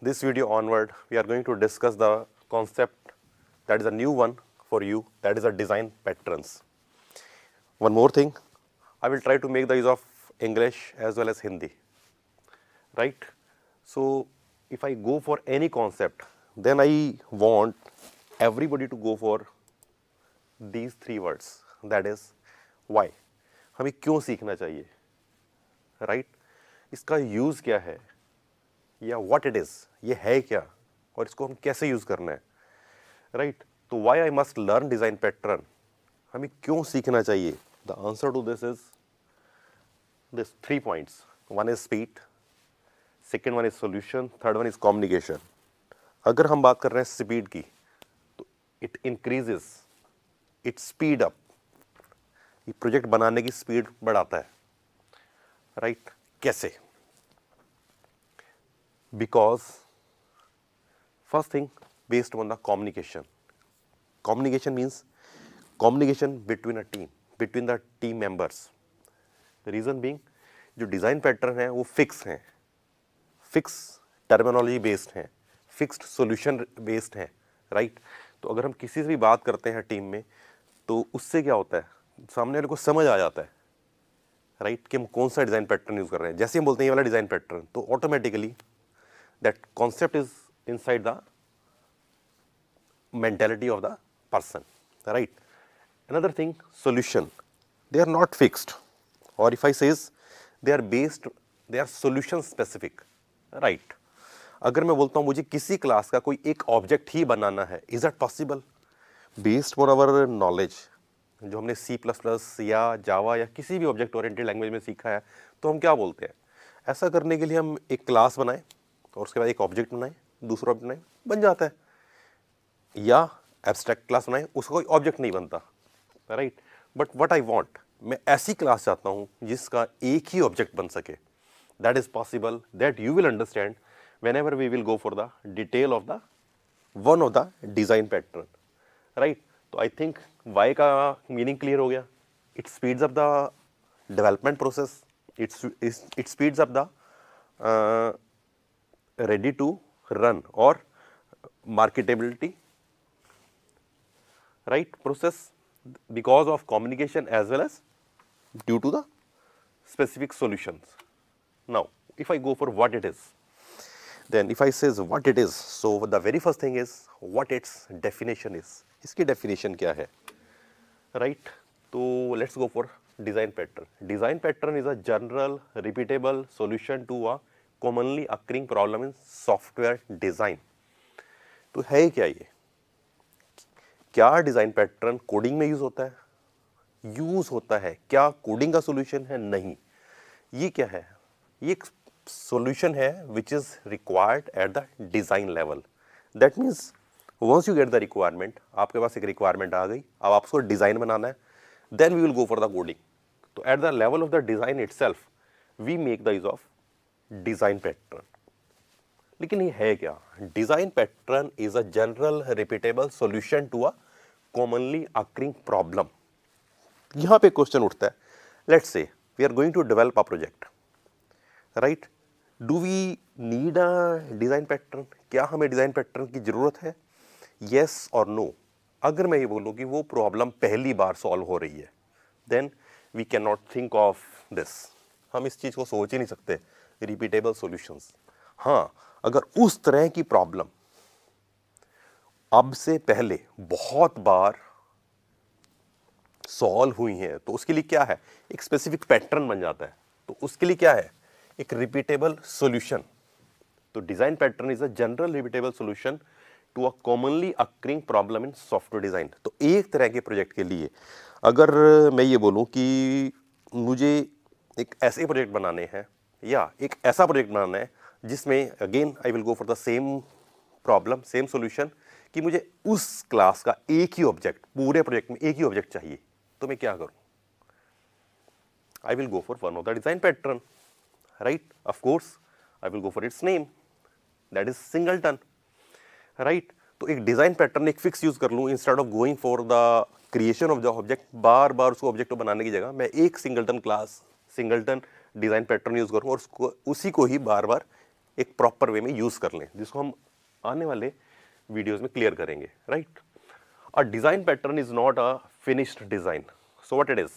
this video onward, we are going to discuss the concept that is a new one for you, that is a design patterns. One more thing, I will try to make the use of English as well as Hindi, right? So, if I go for any concept, then I want everybody to go for these three words, that is why, हमें क्यों सीखना चाहिए, right? इसका use क्या है? या what it is ये है क्या और इसको हम कैसे यूज़ करना है राइट right? तो why I must learn design pattern हमें क्यों सीखना चाहिए the answer to this is this three points one is speed second one is solution third one is communication अगर हम बात कर रहे हैं स्पीड की तो it increases it speed up ये प्रोजेक्ट बनाने की स्पीड बढ़ाता है राइट right? कैसे because first thing based on the communication. Communication means communication between a team, between the team members. The reason being जो डिज़ाइन पैटर्न है वो fix हैं फिक्स टर्मिनोलॉजी बेस्ड हैं फिक्स्ड सॉल्यूशन बेस्ड हैं right तो अगर हम किसी से भी बात करते हैं टीम में तो उससे क्या होता है सामने वाले को समझ आ जाता है राइट कि हम कौन सा डिज़ाइन पैटर्न यूज़ कर रहे हैं जैसे हम बोलते हैं ये वाला डिज़ाइन पैटर्न तो automatically that concept is inside the mentality of the person, right. Another thing solution, they are not fixed or if I says they are based, they are solution specific, right. अगर मैं बोलता हूँ मुझे किसी class का कोई एक object ही बनाना है is that possible based on our knowledge जो हमने C++ या जावा या किसी भी ऑब्जेक्ट ओरिएंटेड लैंग्वेज में सीखा है तो हम क्या बोलते हैं ऐसा करने के लिए हम एक क्लास बनाएं और उसके बाद एक ऑब्जेक्ट बनाए दूसरा ऑब्जेक्ट बनाए बन जाता है या एब्स्ट्रैक्ट क्लास बनाए उसका कोई ऑब्जेक्ट नहीं बनता right but what I want मैं ऐसी क्लास चाहता हूँ जिसका एक ही ऑब्जेक्ट बन सके that is possible that you will understand whenever we will go for the detail of the one of the design pattern right तो आई थिंक वाई का मीनिंग क्लियर हो गया it speeds up the development process it's it speeds up the ready to run or marketability right process because of communication as well as due to the specific solutions. Now, if I go for what it is, then if I says what it is, so the very first thing is what its definition is, iski definition kya hai right? so, let's go for design pattern. Design pattern is a general repeatable solution to a commonly occurring problem in software design तो है क्या ये क्या design pattern coding में use होता है use होता है क्या कोडिंग का सोल्यूशन है नहीं ये क्या है ये एक सोल्यूशन है which is required at the design level that means once you get the requirement आपके पास एक रिक्वायरमेंट आ गई अब आप उसको डिज़ाइन बनाना है then we will go for the coding तो at the level of the design itself we make the use of design pattern लेकिन ये है क्या design pattern is a general repeatable solution to a commonly occurring problem यहाँ पे question उठता है let's say we are going to develop a project right do we need a design pattern क्या हमें डिज़ाइन पैटर्न की ज़रूरत है yes और नो अगर मैं ये बोलूँ कि वो प्रॉब्लम पहली बार सॉल्व हो रही है then we can not think of this हम इस चीज़ को सोच ही नहीं सकते रिपीटेबल सॉल्यूशंस हाँ अगर उस तरह की प्रॉब्लम अब से पहले बहुत बार सॉल्व हुई है तो उसके लिए क्या है एक स्पेसिफिक पैटर्न बन जाता है तो उसके लिए क्या है एक रिपीटेबल सॉल्यूशन तो design pattern is a general repeatable solution to a commonly occurring problem in software design तो एक तरह के प्रोजेक्ट के लिए अगर मैं ये बोलूँ कि मुझे एक ऐसे प्रोजेक्ट बनाने हैं या एक ऐसा प्रोजेक्ट बनाना है जिसमें again I will go for the same problem same solution कि मुझे उस क्लास का एक ही ऑब्जेक्ट पूरे प्रोजेक्ट में एक ही ऑब्जेक्ट चाहिए तो मैं क्या करूँ I will go for one of the design pattern right of course I will go for its name that is singleton right तो एक डिज़ाइन पैटर्न एक फिक्स यूज़ कर लूँ instead of going for the creation of the object बार बार उसको object बनाने की जगह मैं एक ton class singleton design pattern use करूँ और उसको उसी को ही बार बार एक प्रॉपर वे में यूज़ कर लें जिसको हम आने वाले वीडियोज़ में क्लियर करेंगे right a design pattern is not a finished design so what it is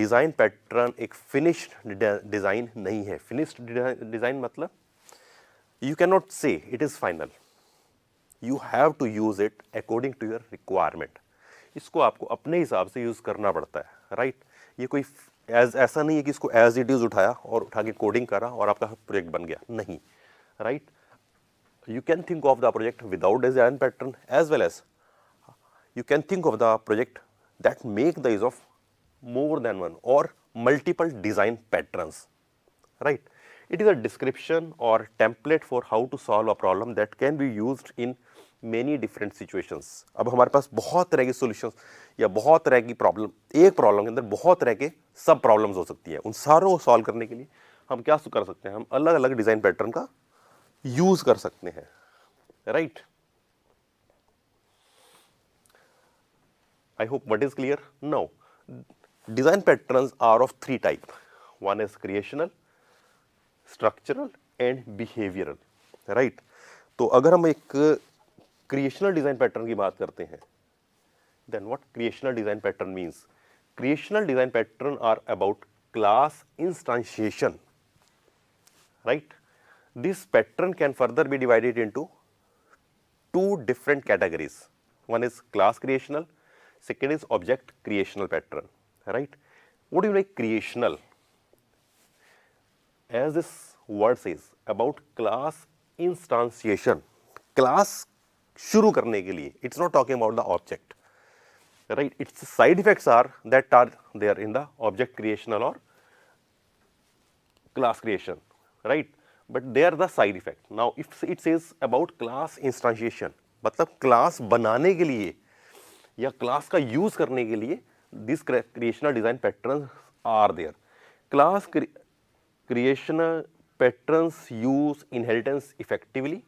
design pattern एक फिनिश्ड डिज़ाइन नहीं है फिनिश्ड डिज़ाइन मतलब you can not say it is final you have to use it according to your requirement इसको आपको अपने हिसाब से use करना पड़ता है राइट ये कोई एज ऐसा नहीं है कि इसको एज इट इज़ उठाया और उठा के कोडिंग करा और आपका प्रोजेक्ट बन गया नहीं right you can think of the project without design pattern as well as you can think of the project that make the is of more than one और multiple design patterns right it is a description और template for how to solve a problem that can be use in many different situations अब हमारे पास बहुत तरह के solution या बहुत तरह की प्रॉब्लम एक प्रॉब्लम के अंदर बहुत तरह के सब प्रॉब्लम्स हो सकती है उन सारों को सॉल्व करने के लिए हम क्या कर सकते हैं हम अलग अलग डिज़ाइन पैटर्न का यूज़ कर सकते हैं right I hope what is clear no design pattern are of three type one is creational structural and behavioural right तो अगर हम एक क्रिएशनल डिजाइन पैटर्न की बात करते हैं then what creational design pattern means creational design pattern are about class instantiation right this pattern can further be divided into two different categories one is class creational second is object creational pattern right would you like creational as this words is about class instantiation class शुरू करने के लिए it's not talking about the object right it's side effects are that are they are in the object creational और class creation right but they are the side effect now if it's is about class instantiation मतलब class बनाने के लिए या class का use करने के लिए this creational design pattern are there class creational pattern use inheritance effectively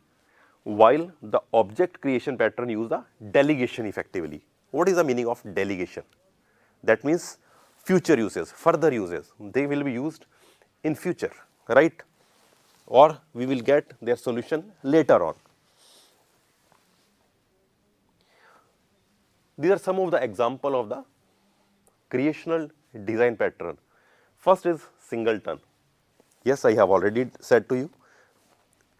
while the object creation pattern use the delegation effectively. What is the meaning of delegation? That means future uses, further uses, they will be used in future, right? Or we will get their solution later on. These are some of the example of the creational design pattern. First is singleton. Yes, I have already said to you,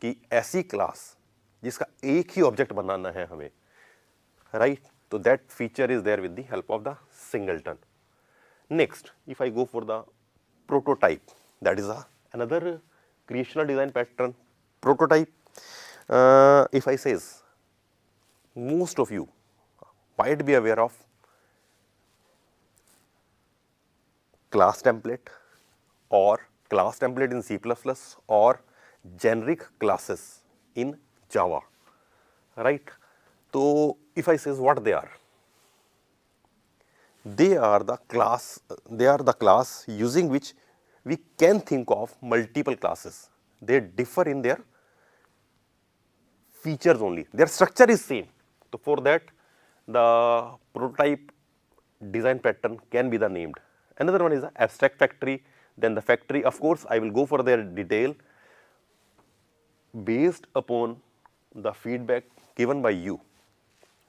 कि ऐसी class. जिसका एक ही object बनाना है हमें right तो that feature is there with the help of the singleton next if I go for the prototype that is another creational design pattern prototype if I says most of you might be aware of class template और class template in C plus plus और generic classes in Java, right. So, if I says what they are, they are the class, they are the class using which we can think of multiple classes. They differ in their features only, their structure is same. So, for that the prototype design pattern can be the named. Another one is the abstract factory, then the factory of course, I will go for their detail based upon the feedback given by you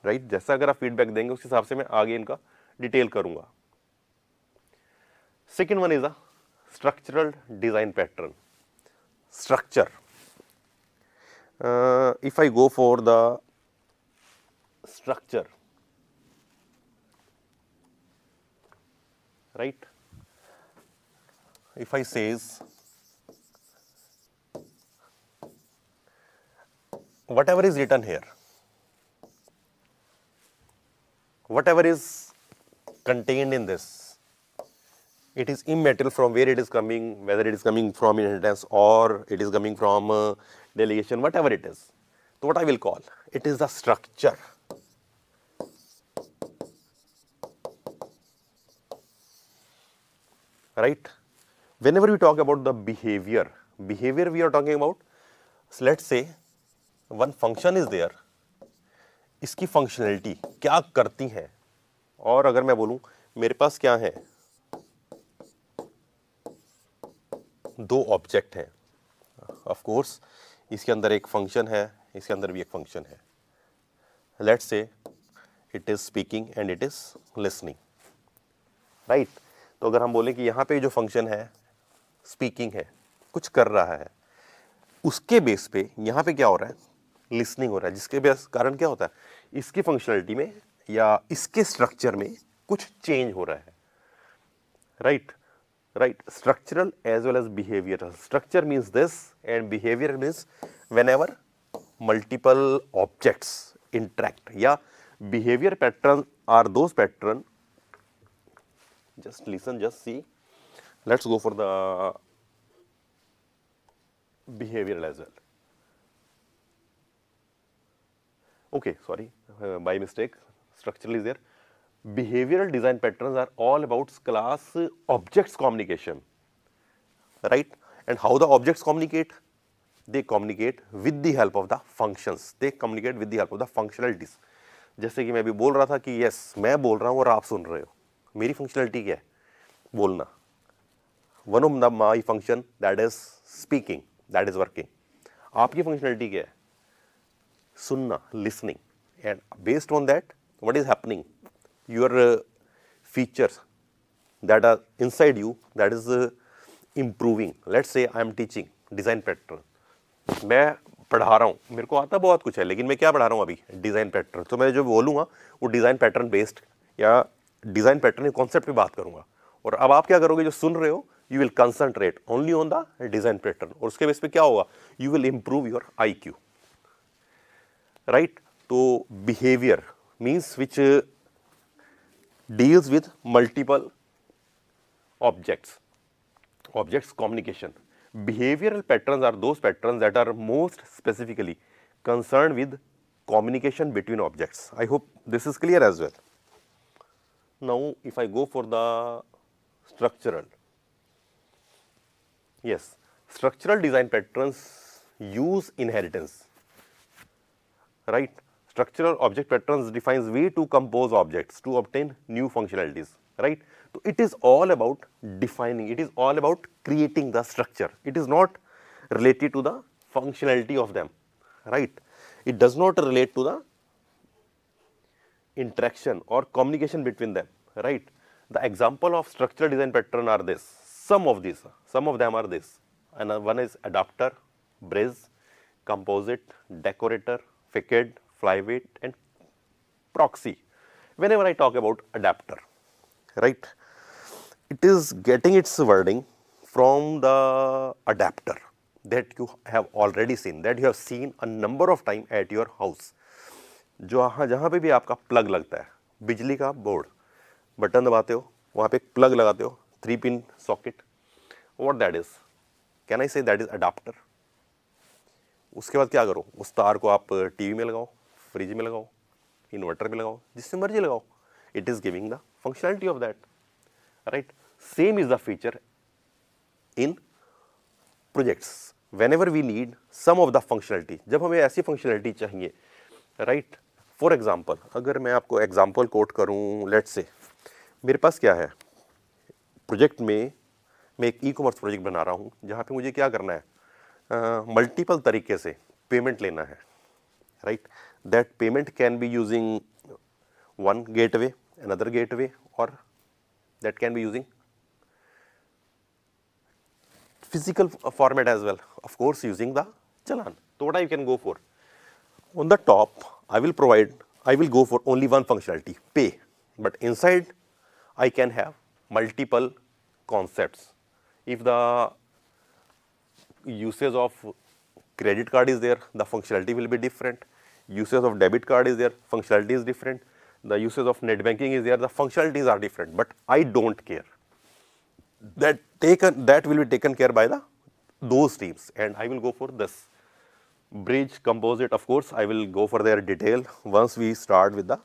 right जैसा अगर आप feedback देंगे उस हिसाब से मैं आगे इनका डिटेल करूंगा second one is a structural design pattern structure if I go for the structure right if I says whatever is written here, whatever is contained in this, it is immaterial from where it is coming, whether it is coming from inheritance or it is coming from uh, delegation, whatever it is. So, what I will call, it is the structure. Right? Whenever we talk about the behavior, behavior we are talking about, so let's say one function is there इसकी functionality क्या करती हैं और अगर मैं बोलूँ मेरे पास क्या है दो ऑब्जेक्ट हैं ऑफ कोर्स इसके अंदर एक फंक्शन है इसके अंदर भी एक फंक्शन है let's say it is speaking and it is listening right तो अगर हम बोलें कि यहाँ पे जो फंक्शन है स्पीकिंग है कुछ कर रहा है उसके बेस पे यहाँ पे क्या हो रहा है लिसनिंग हो रहा है जिसके कारण क्या होता है इसकी फंक्शनलिटी में या इसके स्ट्रक्चर में कुछ चेंज हो रहा है right right structural as well as behaviour structure means this and behaviour means whenever multiple objects interact या behaviour pattern are those pattern just listen just see let's go for the behaviour as well okay sorry uh, by mistake structural is there behavioral design patterns are all about class objects communication right and how the objects communicate they communicate with the help of the functions they communicate with the help of the functionalities जैसे कि मैं अभी बोल रहा था कि yes मैं बोल रहा हूँ और आप सुन रहे हो मेरी फंक्शनलिटी क्या है बोलना one of the my function that is speaking that is working आपकी फंक्शनलिटी क्या है sunnah, listening. And based on that, what is happening? Your uh, features that are inside you that is uh, improving. Let's say I am teaching design pattern. मैं पढ़ा रहा हूँ मेरे को आता बहुत कुछ है लेकिन मैं क्या पढ़ा रहा हूँ अभी डिज़ाइन पैटर्न तो मैं जो बोलूँगा वो डिज़ाइन पैटर्न बेस्ड या डिज़ाइन पैटर्न के कॉन्सेप्ट पे बात करूँगा और अब आप क्या करोगे जो सुन रहे हो you will concentrate only on the design pattern और उसके बेस पे क्या होगा you will improve your IQ right to behavior means which uh, deals with multiple objects, objects communication. Behavioral patterns are those patterns that are most specifically concerned with communication between objects. I hope this is clear as well. Now, if I go for the structural, yes, structural design patterns use inheritance right? Structural object patterns defines way to compose objects to obtain new functionalities, right? So, it is all about defining, it is all about creating the structure. It is not related to the functionality of them, right? It does not relate to the interaction or communication between them, right? The example of structural design pattern are this, some of these, some of them are this, and one is adapter, brace, composite, decorator, facade, flyweight and proxy whenever I talk about adapter, right. It is getting its wording from the adapter that you have already seen, that you have seen a number of time at your house. जहाँ जहाँ पे भी आपका plug लगता है बिजली का board button दबाते हो वहाँ पे प्लग लगाते हो three pin socket what that is can I say that is adapter उसके बाद क्या करो उस तार को आप टीवी में लगाओ फ्रिज में लगाओ इन्वर्टर में लगाओ जिससे मर्जी लगाओ it is giving the functionality of that right same is the feature in projects whenever we need some of the functionality जब हमें ऐसी फंक्शनलिटी चाहिए राइट फॉर एग्ज़ाम्पल अगर मैं आपको एग्ज़ाम्पल कोट करूँ लेट से मेरे पास क्या है प्रोजेक्ट में मैं एक ई कॉमर्स प्रोजेक्ट बना रहा हूँ जहाँ पे मुझे क्या करना है मल्टीपल uh, तरीके से पेमेंट लेना है right that payment can be using one gateway gateway gateway और that can be using physical format as well of course using the challan तो what I can go for on the top I will provide I will go for only one functionality पे but inside I can have multiple concept if the usage of credit card is there, the functionality will be different. Usage of debit card is there, functionality is different. The usage of net banking is there, the functionalities are different, but I don't care. That taken that will be taken care by the those teams and I will go for this. Bridge, composite, of course, I will go for their detail once we start with the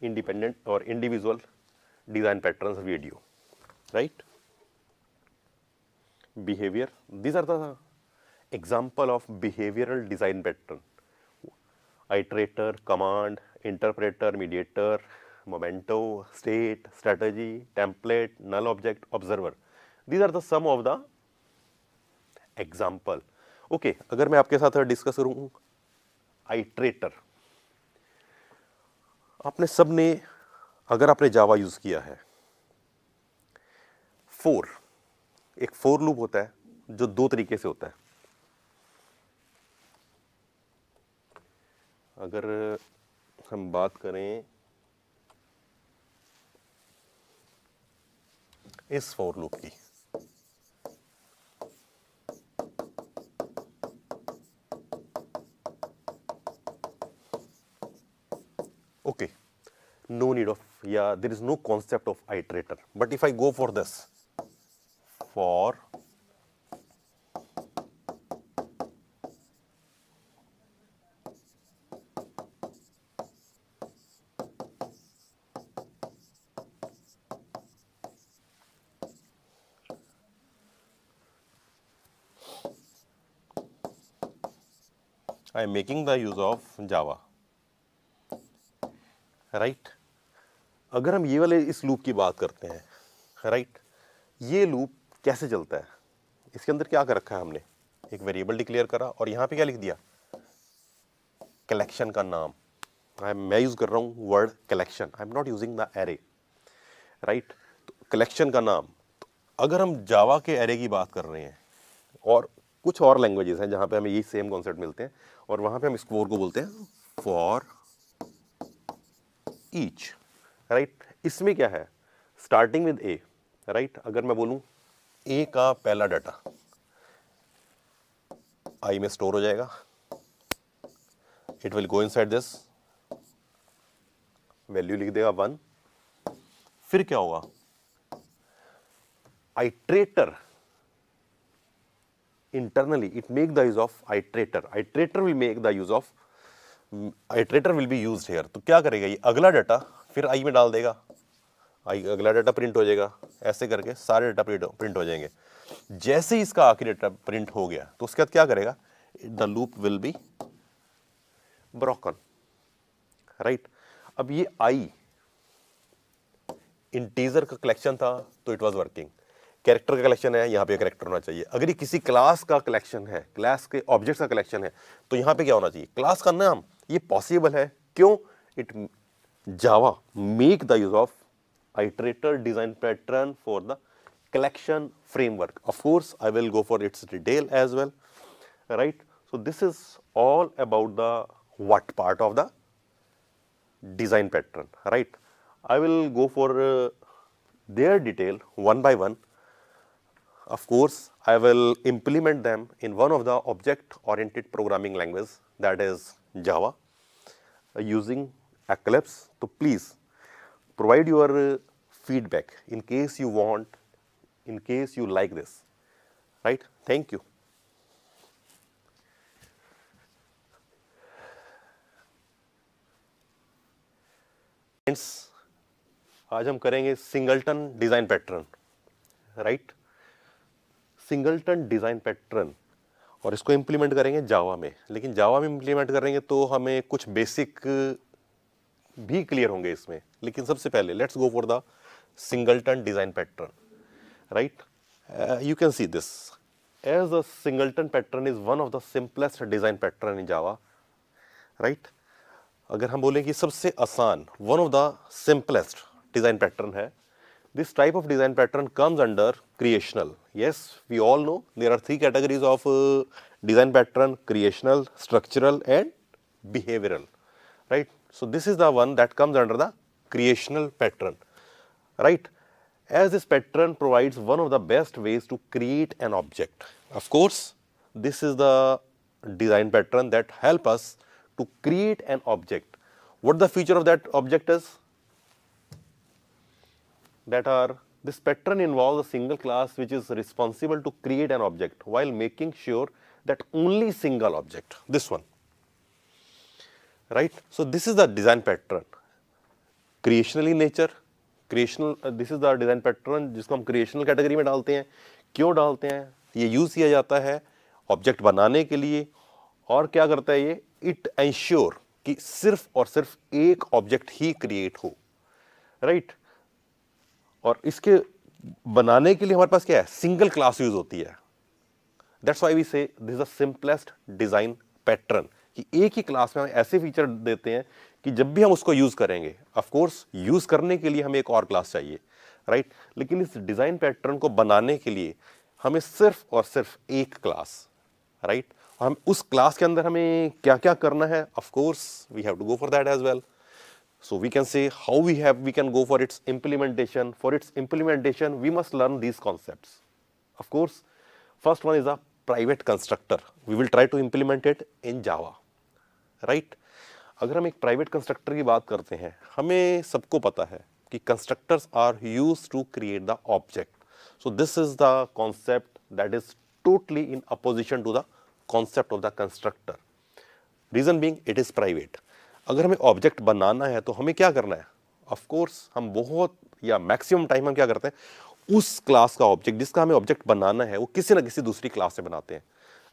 independent or individual design patterns video, right. behavior. These are the example of behavioral design pattern. Iterator, command, interpreter, mediator, memento, state, strategy, template, null object, observer. These are the sum of the example. Okay, अगर मैं आपके साथ discuss करूँ iterator आपने सब ने अगर आपने जावा यूज़ किया है फोर एक फोर लूप होता है जो दो तरीके से होता है अगर हम बात करें इस फोर लूप की ओके नो नीड ऑफ या there is no concept of iterator but if I go for this for I am making the use of Java, right? अगर हम ये वाले इस लूप की बात करते हैं राइट right? ये लूप कैसे चलता है इसके अंदर क्या कर रखा है हमने एक वेरिएबल डिक्लेयर करा और यहाँ पे क्या लिख दिया कलेक्शन का नाम मैं यूज़ कर रहा हूँ word collection I am not using the array right तो कलेक्शन का नाम तो अगर हम जावा के एरे की बात कर रहे हैं और कुछ और लैंग्वेजेस हैं जहाँ पे हमें यही सेम कॉन्सेप्ट मिलते हैं और वहाँ पे हम स्कोर को बोलते हैं फॉर ईच राइट इसमें क्या है स्टार्टिंग विद ए राइट अगर मैं बोलूँ ए का पहला डाटा आई में स्टोर हो जाएगा it will go inside this value लिख देगा वन फिर क्या होगा iterator internally it make the use of iterator iterator will make the use of iterator will be used here तो क्या करेगा ये अगला डाटा फिर आई में डाल देगा आई अगला डाटा प्रिंट हो जाएगा ऐसे करके सारे डाटा प्रिंट प्रिंट हो जाएंगे जैसे ही इसका आखिरी डाटा प्रिंट हो गया तो उसके बाद क्या करेगा the loop will be broken right अब ये आई इंटीजर का कलेक्शन था तो इट वाज वर्किंग कैरेक्टर का कलेक्शन है यहाँ पे कैरेक्टर होना चाहिए अगर ये किसी क्लास का कलेक्शन है क्लास के ऑब्जेक्ट का कलेक्शन है तो यहाँ पे क्या होना चाहिए क्लास का नाम ये पॉसिबल है क्यों it Java make the use of iterator design pattern for the collection framework. Of course, I will go for its detail as well, right. So, this is all about the what part of the design pattern, right. I will go for uh, their detail one by one. Of course, I will implement them in one of the object oriented programming languages, that is Java uh, using Eclipse. So, please provide your feedback in case you want, in case you like this, right. Thank you. friends aaj hum karenge singleton design pattern right singleton design pattern और इसको implement करेंगे जावा में लेकिन जावा में implement करेंगे तो हमें कुछ बेसिक भी क्लियर होंगे इसमें लेकिन सबसे पहले let's go for the singleton design pattern right you can see this as the singleton pattern is one of the simplest design pattern in Java right अगर हम बोलें कि सबसे आसान one of the simplest design pattern है this type of design pattern comes under creational yes we all know there are three categories of design pattern creational structural and behavioural right So, this is the one that comes under the creational pattern, right. As this pattern provides one of the best ways to create an object. Of course, this is the design pattern that help us to create an object. What the feature of that object is? That are this pattern involves a single class which is responsible to create an object while making sure that only single object, this one. right. So, this is the design pattern creational in nature creational uh, this is the design pattern जिसको हम creational category में डालते हैं क्यों डालते हैं ये use किया जाता है ऑब्जेक्ट बनाने के लिए और क्या करता है ये इट एंश्योर कि सिर्फ और सिर्फ एक ऑब्जेक्ट ही क्रिएट हो राइट right? और इसके बनाने के लिए हमारे पास क्या है सिंगल क्लास यूज होती है that's why we say this the simplest design pattern कि एक ही क्लास में हम ऐसे फीचर देते हैं कि जब भी हम उसको यूज़ करेंगे ऑफकोर्स यूज़ करने के लिए हमें एक और क्लास चाहिए राइट लेकिन इस डिज़ाइन पैटर्न को बनाने के लिए हमें सिर्फ और सिर्फ एक क्लास राइट और हम उस क्लास के अंदर हमें क्या क्या करना है of course we have to go for that as well so we can say how we have we can go for its implementation for its implementation we must learn these concept of course first one is a private constructor we will try to implement it in Java right अगर हम एक private constructor की बात करते हैं हमें सबको पता है कि constructors are use to create the object so this is the concept that is totally in opposition to the concept of the constructor reason being it is private अगर हमें ऑब्जेक्ट बनाना है तो हमें क्या करना है ऑफकोर्स हम बहुत या मैक्सिमम टाइम हम क्या करते हैं उस क्लास का ऑब्जेक्ट जिसका हमें ऑब्जेक्ट बनाना है वो किसी ना किसी दूसरी क्लास से बनाते हैं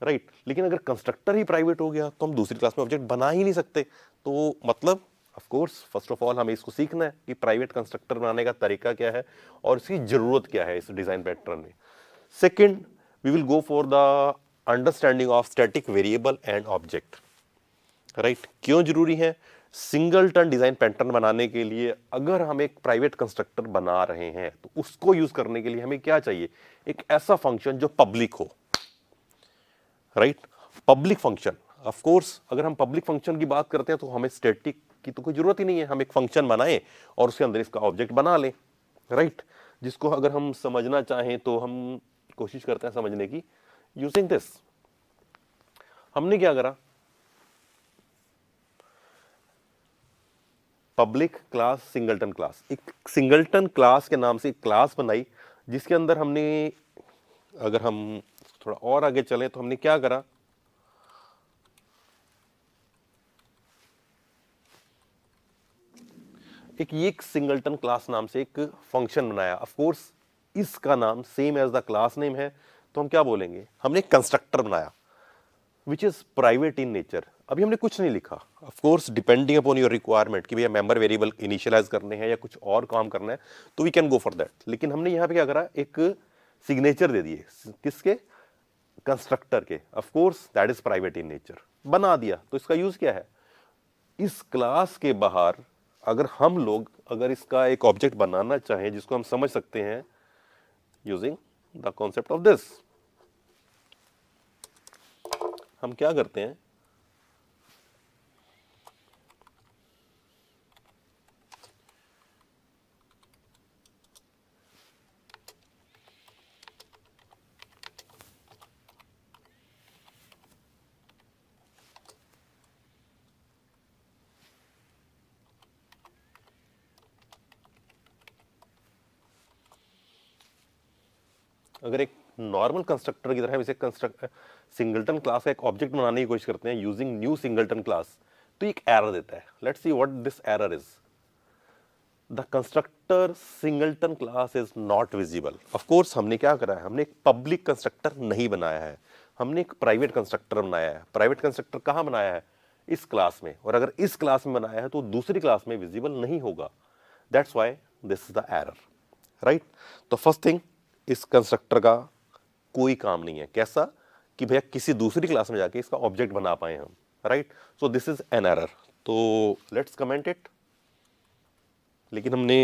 राइट right. लेकिन अगर कंस्ट्रक्टर ही प्राइवेट हो गया तो हम दूसरी क्लास में ऑब्जेक्ट बना ही नहीं सकते तो मतलब ऑफकोर्स फर्स्ट ऑफ ऑल हमें इसको सीखना है कि प्राइवेट कंस्ट्रक्टर बनाने का तरीका क्या है और इसकी ज़रूरत क्या है इस डिज़ाइन पैटर्न में second we will go for the understanding of static variable and object right क्यों जरूरी है सिंगल टर्न डिज़ाइन पैटर्न बनाने के लिए अगर हम एक प्राइवेट कंस्ट्रक्टर बना रहे हैं तो उसको यूज़ करने के लिए हमें क्या चाहिए एक ऐसा फंक्शन जो पब्लिक हो right public function of course अगर हम पब्लिक फंक्शन की बात करते हैं तो हमें स्टैटिक की तो कोई ज़रूरत ही नहीं है हम एक फंक्शन बनाए और उसके अंदर इसका ऑब्जेक्ट बना लें राइट जिसको अगर हम समझना चाहें तो हम कोशिश करते हैं समझने की यूजिंग दिस हमने क्या करा पब्लिक क्लास सिंगलटन क्लास एक सिंगलटन क्लास के नाम से एक क्लास बनाई जिसके अंदर हमने अगर हम थोड़ा और आगे चले तो हमने क्या करा एक ये एक सिंगलटन क्लास नाम से एक फंक्शन बनाया ऑफ कोर्स इसका नाम same as the class name है तो हम क्या बोलेंगे हमने कंस्ट्रक्टर बनाया which is private in nature अभी हमने कुछ नहीं लिखा of course depending upon your requirement कि भैया मेंबर वेरिएबल इनिशियलाइज करने हैं या कुछ और काम करना है तो we can go for that लेकिन हमने यहाँ पे क्या करा एक सिग्नेचर दे दिए किसके कंस्ट्रक्टर के of course that is private in nature बना दिया तो इसका यूज क्या है इस क्लास के बाहर अगर हम लोग अगर इसका एक ऑब्जेक्ट बनाना चाहें जिसको हम समझ सकते हैं using the concept of this हम क्या करते हैं अगर एक नॉर्मल कंस्ट्रक्टर की तरह हम इसे कंस्ट्रक्ट सिंगल्टन क्लास का एक ऑब्जेक्ट बनाने की कोशिश करते हैं यूजिंग न्यू सिंगल्टन क्लास तो एक एरर देता है let's see what this error is the constructor singleton class is not visible of course हमने क्या करा है हमने एक पब्लिक कंस्ट्रक्टर नहीं बनाया है हमने एक प्राइवेट कंस्ट्रक्टर बनाया है प्राइवेट कंस्ट्रक्टर कहाँ बनाया है इस क्लास में और अगर इस क्लास में बनाया है तो दूसरी क्लास में विजिबल नहीं होगा that's why this is the error right तो फर्स्ट थिंग इस कंस्ट्रक्टर का कोई काम नहीं है कैसा कि भैया किसी दूसरी क्लास में जाके इसका ऑब्जेक्ट बना पाए हम right so this is an error तो लेट्स कमेंट इट लेकिन हमने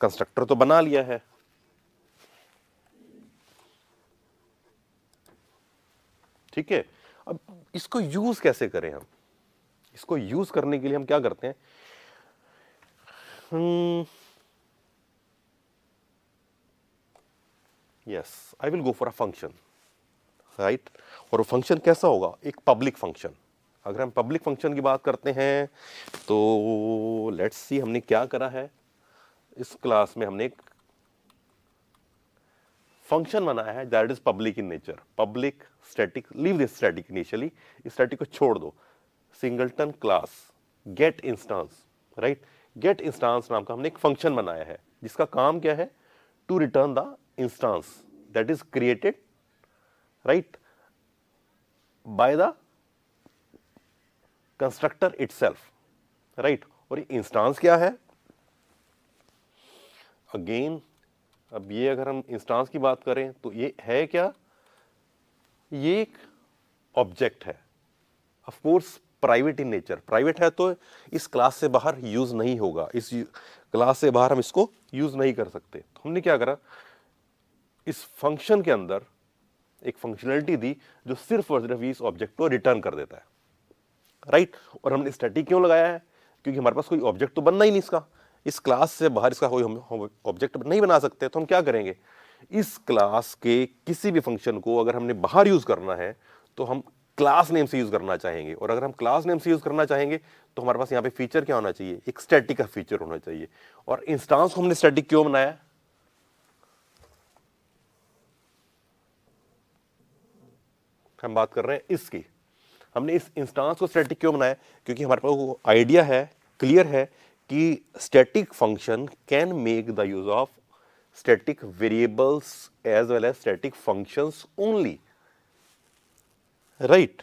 कंस्ट्रक्टर तो बना लिया है ठीक है अब इसको यूज कैसे करें हम इसको यूज करने के लिए हम क्या करते हैं hmm, yes I will go for a function right और वो फंक्शन कैसा होगा एक पब्लिक फंक्शन अगर हम पब्लिक फंक्शन की बात करते हैं तो लेट्स सी हमने क्या करा है इस क्लास में हमने एक फंक्शन बनाया है that is public in nature public static leave this static initially static को छोड़ दो singleton class get instance right get instance नाम का हमने एक फंक्शन बनाया है जिसका काम क्या है to return the instance that is created right by the constructor itself right aur instance kya hai again ab ye agar hum instance ki baat kare to ye hai kya ye ek object hai of course private in nature private है तो इस class से बाहर use नहीं होगा इस class से बाहर हम इसको यूज़ नहीं कर सकते तो हमने क्या करा इस फंक्शन के अंदर एक फंक्शनलिटी दी जो सिर्फ और सिर्फ इस ऑब्जेक्ट को रिटर्न कर देता है राइट right? और हमने स्टैटिक क्यों लगाया है क्योंकि हमारे पास कोई ऑब्जेक्ट तो बनना ही नहीं इसका इस क्लास से बाहर इसका कोई हम ऑब्जेक्ट नहीं बना सकते तो हम क्या करेंगे इस क्लास के किसी भी फंक्शन को अगर हमने बाहर यूज़ करना है तो हम क्लास नेम से यूज़ करना चाहेंगे और अगर हम क्लास नेम से यूज़ करना चाहेंगे तो हमारे पास यहाँ पे फीचर क्या होना चाहिए एक स्टैटिक का फीचर होना चाहिए और इंस्टांस को हमने स्टैटिक क्यों बनाया हम बात कर रहे हैं इसकी हमने इस इंस्टांस को स्टैटिक क्यों बनाया क्योंकि हमारे पास वो आइडिया है क्लियर है कि static function can make the use of static variables as well as static functions only right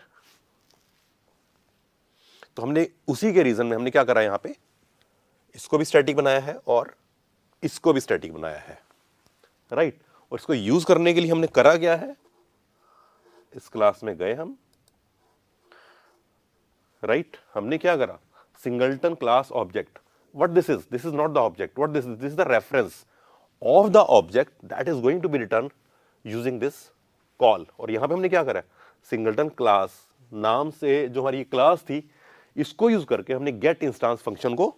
तो हमने उसी के रीजन में हमने क्या करा यहां पे इसको भी स्टैटिक बनाया है और इसको भी स्टैटिक बनाया है राइट right? और इसको यूज करने के लिए हमने करा गया है इस क्लास में गए हम राइट right? हमने क्या करा singleton class object what this is this is not the object what this is this is the reference of the object that is going to be return using this call और यहां पे हमने क्या करा singleton class नाम से जो हमारी क्लास थी इसको यूज करके हमने गेट इंस्टांस फंक्शन को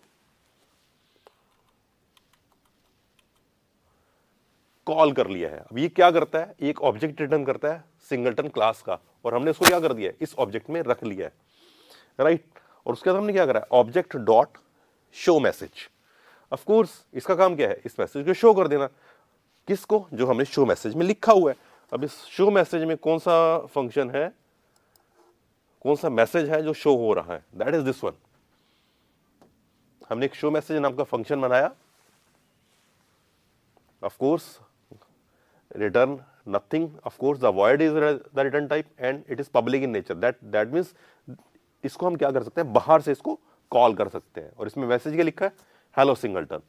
कॉल कर लिया है अब ये क्या करता है एक ऑब्जेक्ट रिटर्न करता है सिंगलटन क्लास का और हमने इसको क्या कर दिया है इस ऑब्जेक्ट में रख लिया है राइट और उसके बाद हमने क्या करा है object dot show message of course इसका काम क्या है इस मैसेज को शो कर देना किसको जो हमने शो मैसेज में लिखा हुआ है अब इस शो मैसेज में कौन सा फंक्शन है कौन सा मैसेज है जो शो हो रहा है दैट इज दिस वन हमने एक शो मैसेज नाम का फंक्शन बनाया of course return nothing of course the void is the return type and it is public in nature that that means इसको हम क्या कर सकते हैं बाहर से इसको कॉल कर सकते हैं और इसमें मैसेज क्या लिखा है हेलो सिंगलटन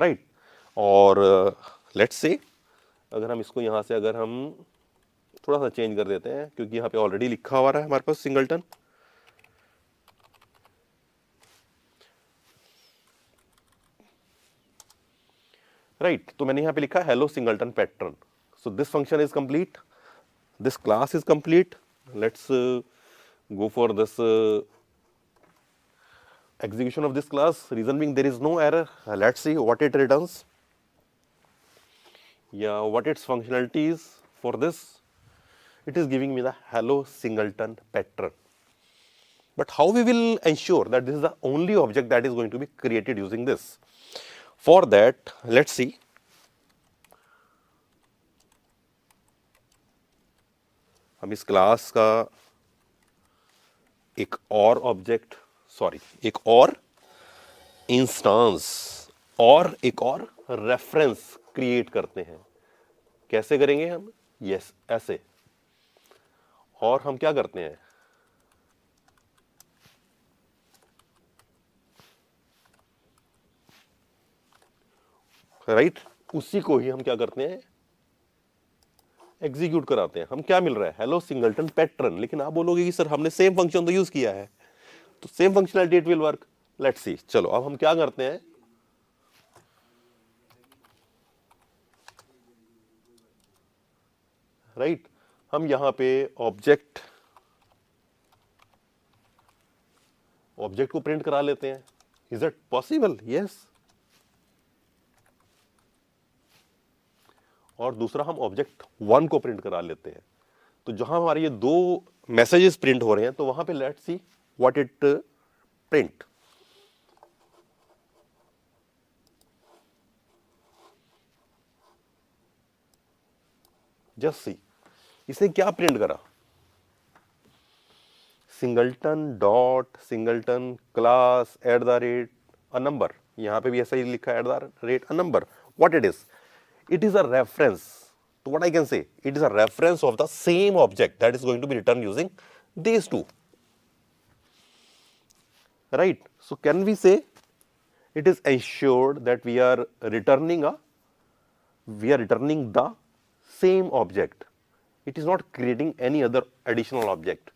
राइट और लेट्स uh, से अगर हम इसको यहाँ से अगर हम थोड़ा सा चेंज कर देते हैं क्योंकि यहाँ पे ऑलरेडी लिखा हुआ रहा है हमारे पास सिंगलटन right, So मैंने यहाँ पे Hello Singleton Pattern. So this function is complete. This class is complete. Let's uh, go for this uh, execution of this class reason being there is no error let's see what it returns yeah what its functionality is for this it is giving me the hello singleton pattern but how we will ensure that this is the only object that is going to be created using this For that, let us see. हम इस class का एक और object sorry एक और instance और एक और रेफरेंस क्रिएट करते हैं कैसे करेंगे हम यस yes, ऐसे और हम क्या करते हैं राइट उसी को ही हम क्या करते हैं एग्जीक्यूट कराते हैं हम क्या मिल रहा है हेलो सिंगलटन पैटर्न लेकिन आप बोलोगे कि सर हमने सेम फंक्शन तो यूज किया है तो same functionality it will work let see चलो अब हम क्या करते हैं राइट right? हम यहां पे ऑब्जेक्ट ऑब्जेक्ट को प्रिंट करा लेते हैं इज इट पॉसिबल यस और दूसरा हम ऑब्जेक्ट वन को प्रिंट करा लेते हैं तो जहां हमारे ये दो मैसेजेस प्रिंट हो रहे हैं तो वहां पे let see what it print just see इसने क्या प्रिंट करा singleton dot singleton class at the rate a number यहां पे भी ऐसा ही लिखा at the rate a number what it is it is a reference to what I can say. It is a reference of the same object that is going to be returned using these two, right. So, can we say it is ensured that we are returning a, we are returning the same object. It is not creating any other additional object,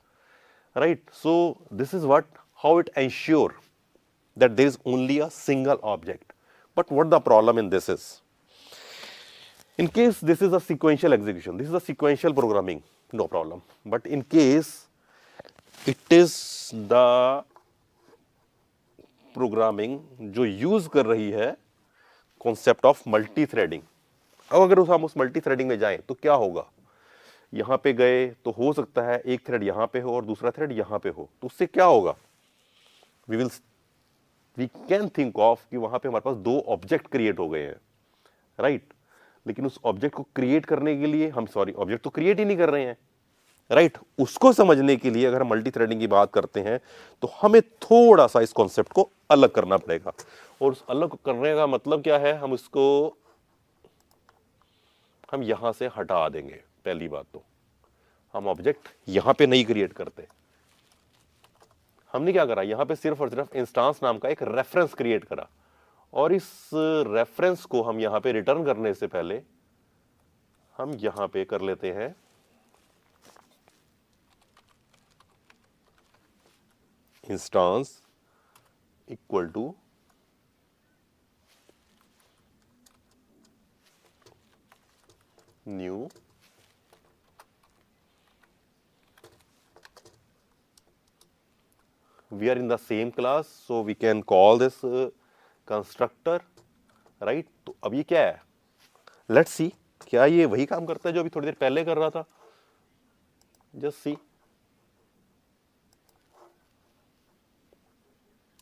right. So, this is what, how it ensure that there is only a single object. But what the problem in this is? In case this is a sequential execution, this is a sequential programming, no problem. But in case it is the programming जो use कर रही है concept of multi threading अब अगर उस हम उस multi threading में जाएं तो क्या होगा यहाँ पे गए तो हो सकता है एक थ्रेड यहाँ पे हो और दूसरा थ्रेड यहाँ पे हो तो उससे क्या होगा we will we can think of कि वहाँ पे हमारे पास दो ऑब्जेक्ट क्रिएट हो गए हैं राइट लेकिन उस ऑब्जेक्ट को क्रिएट करने के लिए हम सॉरी ऑब्जेक्ट तो क्रिएट ही नहीं कर रहे हैं राइट right? उसको समझने के लिए अगर हम मल्टी थ्रेडिंग की बात करते हैं तो हमें थोड़ा सा इस कॉन्सेप्ट को अलग करना पड़ेगा और उस अलग करने का मतलब क्या है हम उसको हम यहां से हटा देंगे पहली बात तो हम ऑब्जेक्ट यहां पे नहीं क्रिएट करते हमने क्या करा यहां पे सिर्फ और सिर्फ इंस्टांस नाम का एक रेफरेंस क्रिएट करा और इस रेफरेंस को हम यहां पे रिटर्न करने से पहले हम यहां पे कर लेते हैं instance equal to new we are in the same class so we can call this constructor right तो अब ये क्या है लेट्स सी क्या ये वही काम करता है जो अभी थोड़ी देर पहले कर रहा था जस्ट सी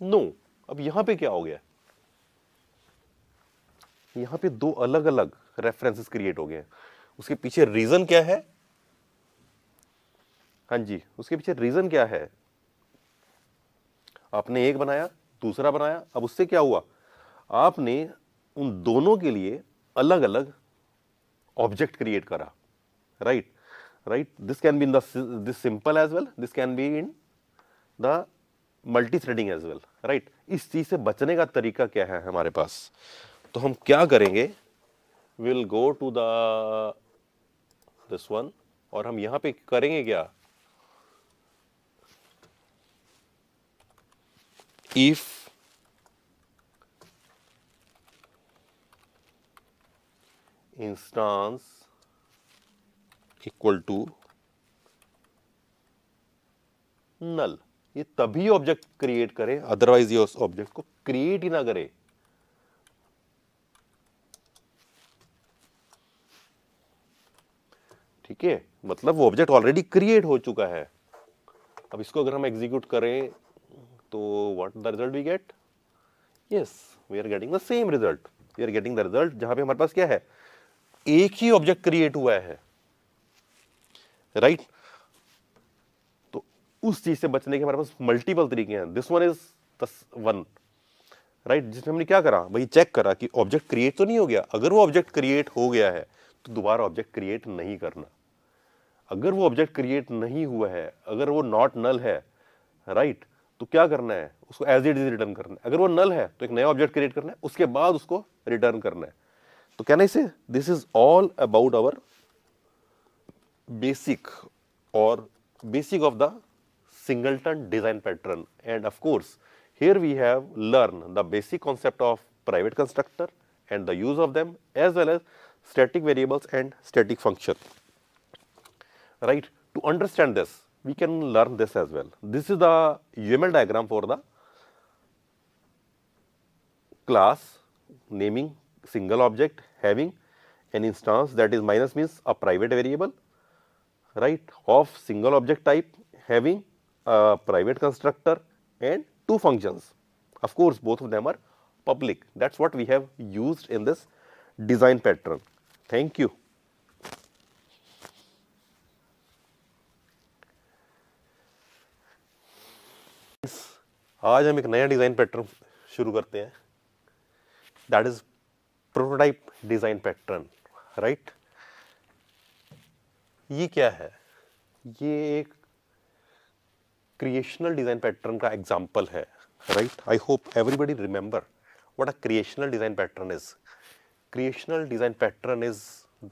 नो अब यहां पे क्या हो गया यहां पे दो अलग अलग रेफरेंसेस क्रिएट हो गए उसके पीछे रीजन क्या है हाँ जी उसके पीछे रीजन क्या है आपने एक बनाया दूसरा बनाया अब उससे क्या हुआ आपने उन दोनों के लिए अलग अलग ऑब्जेक्ट क्रिएट करा right right this can be in this simple as well this can be in the multithreading as well right इस चीज से बचने का तरीका क्या है हमारे पास तो हम क्या करेंगे will go to the this one और हम यहां पे करेंगे क्या if instance equal to null ये तभी ऑब्जेक्ट क्रिएट करे अदरवाइज ये उस ऑब्जेक्ट को क्रिएट ही ना करे ठीक है मतलब वो ऑब्जेक्ट ऑलरेडी क्रिएट हो चुका है अब इसको अगर हम एग्जीक्यूट करें तो what the result we get yes we are getting the same result we are getting the result जहां पे हमारे पास क्या है एक ही ऑब्जेक्ट क्रिएट हुआ है राइट right? तो उस चीज से बचने के हमारे पास मल्टीपल तरीके हैं this one is one right जिसमें हमने क्या करा भाई चेक करा कि ऑब्जेक्ट क्रिएट तो नहीं हो गया अगर वो ऑब्जेक्ट क्रिएट हो गया है तो दोबारा ऑब्जेक्ट क्रिएट नहीं करना अगर वो ऑब्जेक्ट क्रिएट नहीं हुआ है अगर वो नॉट नल है राइट right? तो क्या करना है उसको एज इट इज रिटर्न करना है अगर वो नल है तो एक नया ऑब्जेक्ट क्रिएट करना है उसके बाद उसको रिटर्न करना है So, can I say this is all about our basic or basic of the singleton design pattern and of course, here we have learned the basic concept of private constructor and the use of them as well as static variables and static function. Right. To understand this, we can learn this as well. This is the UML diagram for the class naming single object having an instance that is minus means a private variable right of single object type having a private constructor and two functions. Of course, both of them are public that is what we have used in this design pattern. Thank you. आज हम एक नया design pattern शुरू करते हैं that is prototype design pattern right ये क्या है ये एक क्रिएशनल डिज़ाइन पैटर्न का एग्जाम्पल है right I hope everybody remember what a creational design pattern is creational design pattern is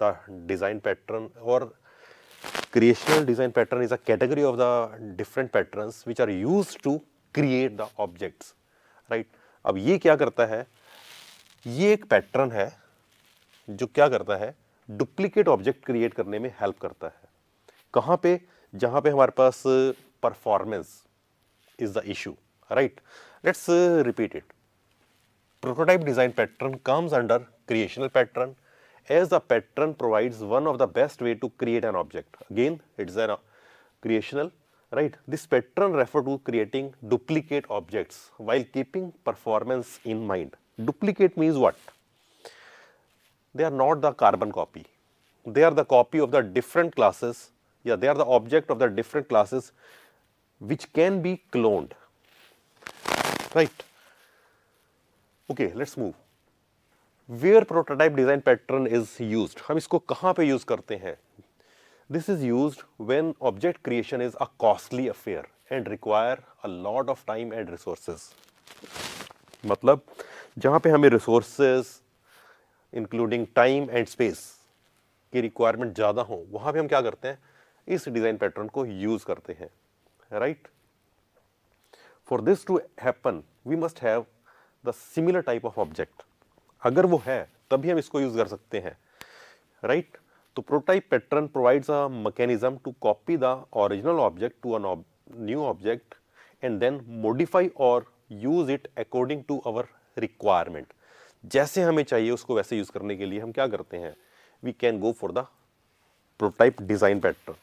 the design pattern और creational design pattern is a category of the different patterns which are use to create the objects right अब ये क्या करता है ये एक pattern है जो क्या करता है डुप्लीकेट ऑब्जेक्ट क्रिएट करने में हेल्प करता है कहाँ पे जहाँ पे हमारे पास performance is the issue right let's repeat it prototype design pattern comes under creational pattern as the pattern provides one of the best way to create an object again it's an creational right this pattern refer to creating duplicate objects while keeping performance in mind Duplicate means what? They are not the carbon copy. They are the copy of the different classes. Yeah, they are the object of the different classes which can be cloned. Right. Okay, let's move. where prototype design pattern is used hum isko kahan pe use karte hain this is used when object creation is a costly affair and require a lot of time and resources मतलब जहाँ पे हमें resources including time and space की requirement ज़्यादा हो वहाँ पे हम क्या करते हैं इस डिज़ाइन पैटर्न को यूज़ करते हैं right for this to happen we must have the similar type of object अगर वो है तभी हम इसको यूज़ कर सकते हैं राइट right? तो prototype pattern provides a mechanism to copy the original object to a new object and then modify और use it according to our requirement जैसे हमें चाहिए उसको वैसे यूज़ करने के लिए हम क्या करते हैं we can go for the prototype design pattern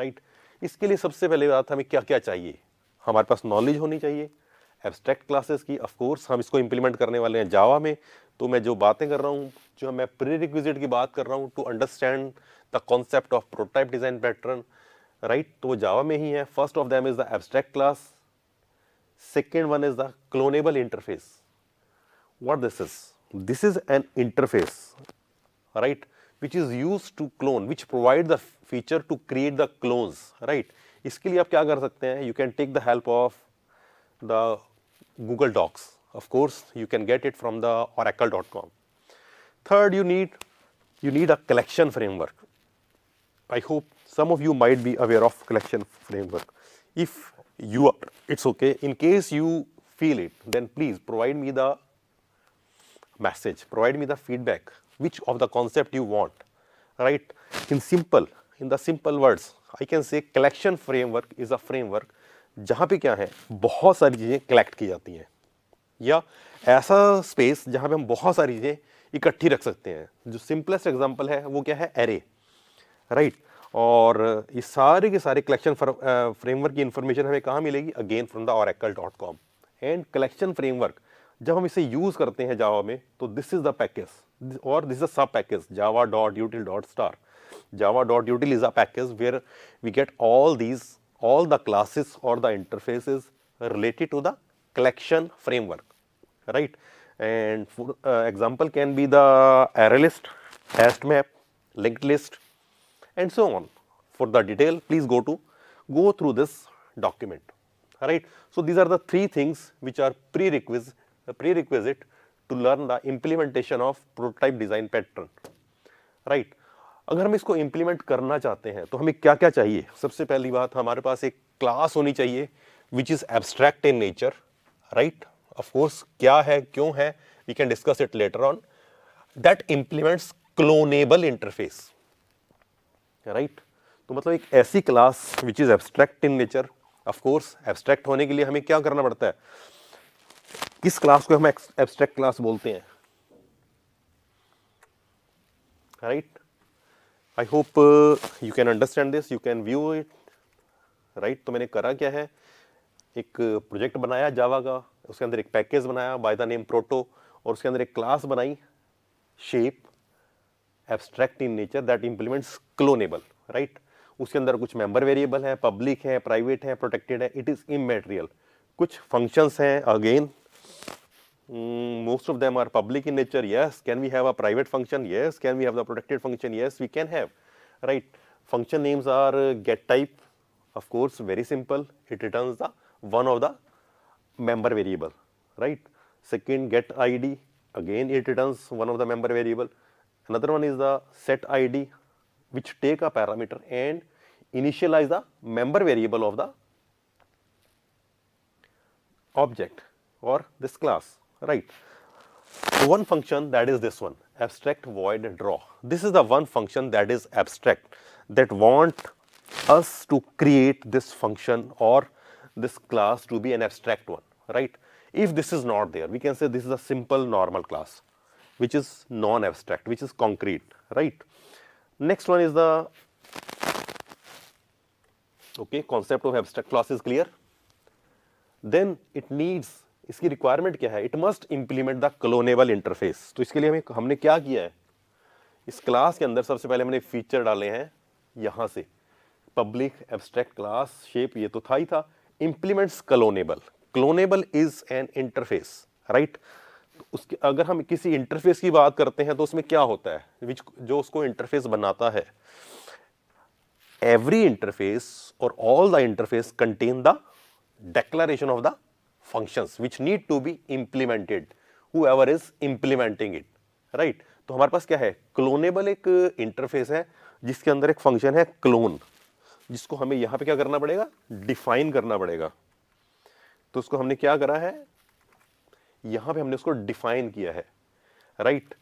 right इसके लिए सबसे पहले बात हमें क्या क्या चाहिए हमारे पास नॉलेज होनी चाहिए एब्स्ट्रैक्ट क्लासेस की ऑफ कोर्स हम इसको इंप्लीमेंट करने वाले हैं जावा में तो मैं जो बातें कर रहा हूँ जो मैं प्री रिक्विजिट की बात कर रहा हूँ to understand the concept of prototype design pattern right तो वो जावा में ही है first of them is the abstract class Second one is the clonable interface. What this is? This is an interface, right, which is used to clone, which provide the feature to create the clones, right. इसके लिए आप क्या कर सकते हैं you can take the help of course you can get it from the oracle.com third you need you need a collection framework i hope some of you might be aware of collection framework if you are it's okay in case you feel it then please provide me the message provide me the feedback which of the concept you want right in simple in the simple words i can say collection framework is a framework jahan pe kya hai bahut sari cheeze collect ki jati hain ya aisa space jahan pe hum bahut sari cheeze ikatthi rakh sakte hain jo simplest example hai wo kya hai array right? और ये सारे के सारे collection framework की information हमें कहाँ मिलेगी again from the Oracle dot com and collection framework जब हम इसे यूज़ करते हैं जावा में तो दिस इज़ द पैकेज और this is the sub package Java dot util dot star Java dot util is a package where we get all these all the classes और the interface related to the collection framework right and example can be the arraylist set map link list and so on. For the detail, please go to go through this document, all right. So, these are the three things which are prerequisite, prerequisite to learn the implementation of prototype design pattern, right. अगर हम इसको implement करना चाहते हैं तो हमें क्या क्या चाहिए सबसे पहली बात हमारे पास एक क्लास होनी चाहिए which is abstract in nature, right. Of course, क्या है क्यों है we can discuss it later on that implements clonable interface. Right तो मतलब एक ऐसी class which is abstract in nature of course abstract होने के लिए हमें क्या करना पड़ता है किस क्लास को हम एब्स्ट्रैक्ट क्लास बोलते हैं right I hope you can understand this you can view it right तो मैंने करा क्या है एक प्रोजेक्ट बनाया जावा का उसके अंदर एक पैकेज बनाया बाय द नेम प्रोटो और उसके अंदर एक क्लास बनाई shape abstract in nature that implements cloneable right उसके अंदर कुछ मेंबर वेरिएबल हैं पब्लिक हैं प्राइवेट हैं प्रोटेक्टेड है इट इज़ इमेटेरियल कुछ फंक्शंस हैं again most of them are public in nature yes can we have a private function yes can we have the protected function yes we can have right function names are get type of course very simple it return the one of the member variable right second get I D again it return one of the member variable Another one is the set ID which take a parameter and initialize the member variable of the object or this class, right. One function that is this one abstract void draw. This is the one function that is abstract that want us to create this function or this class to be an abstract one, right. If this is not there, we can say this is a simple normal class. which is non-abstract, which is concrete, right. Next one is the okay, concept of abstract class is clear. Then it needs, इसकी requirement क्या है? It must implement the clonable interface. तो इसके लिए हमें हमने क्या किया है? इस class के अंदर सबसे पहले हमने feature डाले हैं यहाँ से public abstract class shape ये तो था ही था implements clonable clonable is an interface right उसके अगर हम किसी इंटरफेस की बात करते हैं तो उसमें क्या होता है विच जो उसको इंटरफेस बनाता है इंटरफेस और all the interface contain the the of the function which need to be implemented whoever is implementing it right तो हमारे पास क्या है क्लोनेबल एक इंटरफेस है जिसके अंदर एक फंक्शन है क्लोन जिसको हमें यहां पे क्या करना पड़ेगा डिफाइन करना पड़ेगा तो उसको हमने क्या करा है यहां पे हमने उसको डिफाइन किया है राइट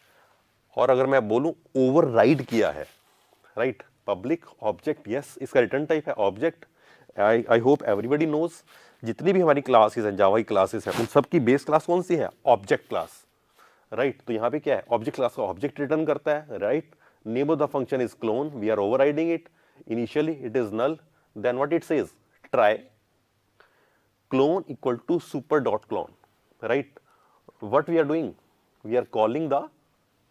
और अगर मैं बोलूं ओवर किया है राइट पब्लिक ऑब्जेक्ट यस इसका रिटर्न टाइप है object I I hope everybody knows जितनी भी हमारी क्लासेस हैं जावा की क्लासेस हैं उन सबकी बेस क्लास कौन सी है ऑब्जेक्ट क्लास राइट तो यहाँ पे क्या है ऑब्जेक्ट क्लास का ऑब्जेक्ट रिटर्न करता है right name of the function is clone we are over it initially it is null then what it says try clone equal to super dot clone right what we are doing? We are calling the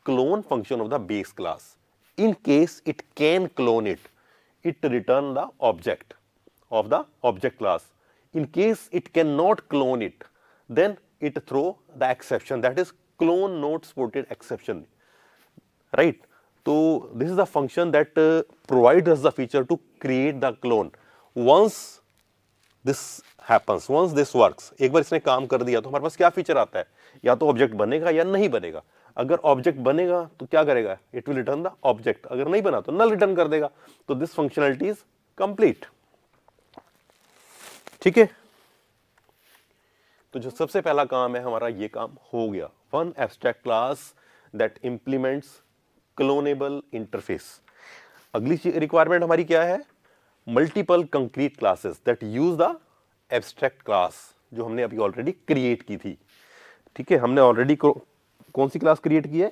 clone function of the base class. In case it can clone it, it return the object of the object class. In case it cannot clone it, then it throw the exception that is clone not supported exception, right. So, this is the function that uh, provides us the feature to create the clone. Once this happens, once this works, ek bar isne kaam kar diya to hamare paas kya feature aata hai या तो object बनेगा या नहीं बनेगा अगर object बनेगा तो क्या करेगा it will return the object अगर नहीं बना तो नल रिटर्न कर देगा तो दिस फंक्शनलिटी इज कंप्लीट ठीक है तो जो सबसे पहला काम है हमारा ये काम हो गया one abstract class that implements cloneable interface अगली रिक्वायरमेंट हमारी क्या है multiple concrete classes that use the abstract class जो हमने अभी ऑलरेडी क्रिएट की थी ठीक है हमने ऑलरेडी कौन सी क्लास क्रिएट की है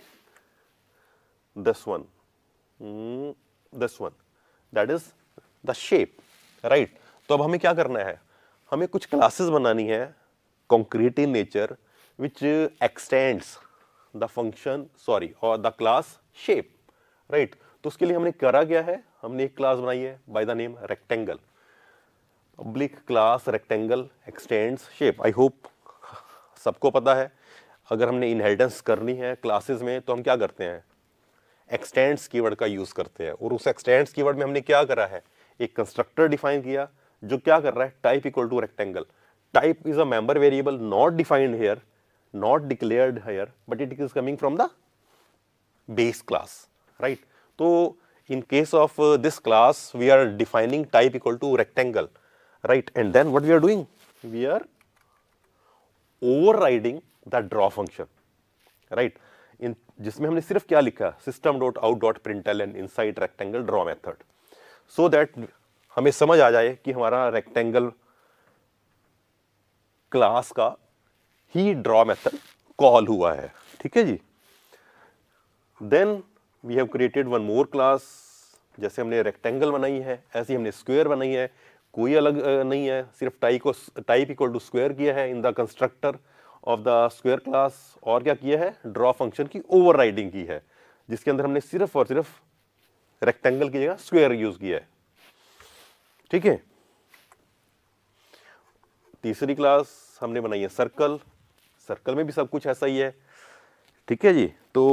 this one this one that is the shape right तो अब हमें क्या करना है हमें कुछ क्लासेस बनानी है concrete in nature which extends the function sorry और द क्लास शेप राइट तो उसके लिए हमने करा गया है हमने एक क्लास बनाई है by the name rectangle public class rectangle extends shape I hope सबको पता है अगर हमने इनहेरिटेंस करनी है क्लासेस में तो हम क्या करते हैं एक्सटेंड्स कीवर्ड का यूज़ करते हैं और उस एक्सटेंड्स कीवर्ड में हमने क्या करा है एक कंस्ट्रक्टर डिफाइन किया जो क्या कर रहा है type equal to rectangle type is a member variable not defined here not declared here but it is coming from the base class right तो in case of this class we are defining type equal to rectangle right and then what we are doing we are overriding the draw function, right? In जिसमें हमने सिर्फ क्या लिखा system dot out dot println and inside rectangle draw method so that हमें समझ आ जाए कि हमारा रेक्टेंगल क्लास का ही ड्रॉ मैथड कॉल हुआ है ठीक है जी then we have created one more class जैसे हमने रेक्टेंगल बनाई है ऐसी हमने स्क्वेयर बनाई है कोई अलग नहीं है सिर्फ टाई को टाइप इक्वल टू स्क्वायर किया है in the constructor of the square class और क्या किया है ड्रॉ फंक्शन की ओवर की है जिसके अंदर हमने सिर्फ और सिर्फ रेक्टेंगल की जगह स्क्वायर यूज किया है ठीक है तीसरी क्लास हमने बनाई है सर्कल सर्कल में भी सब कुछ ऐसा ही है ठीक है जी तो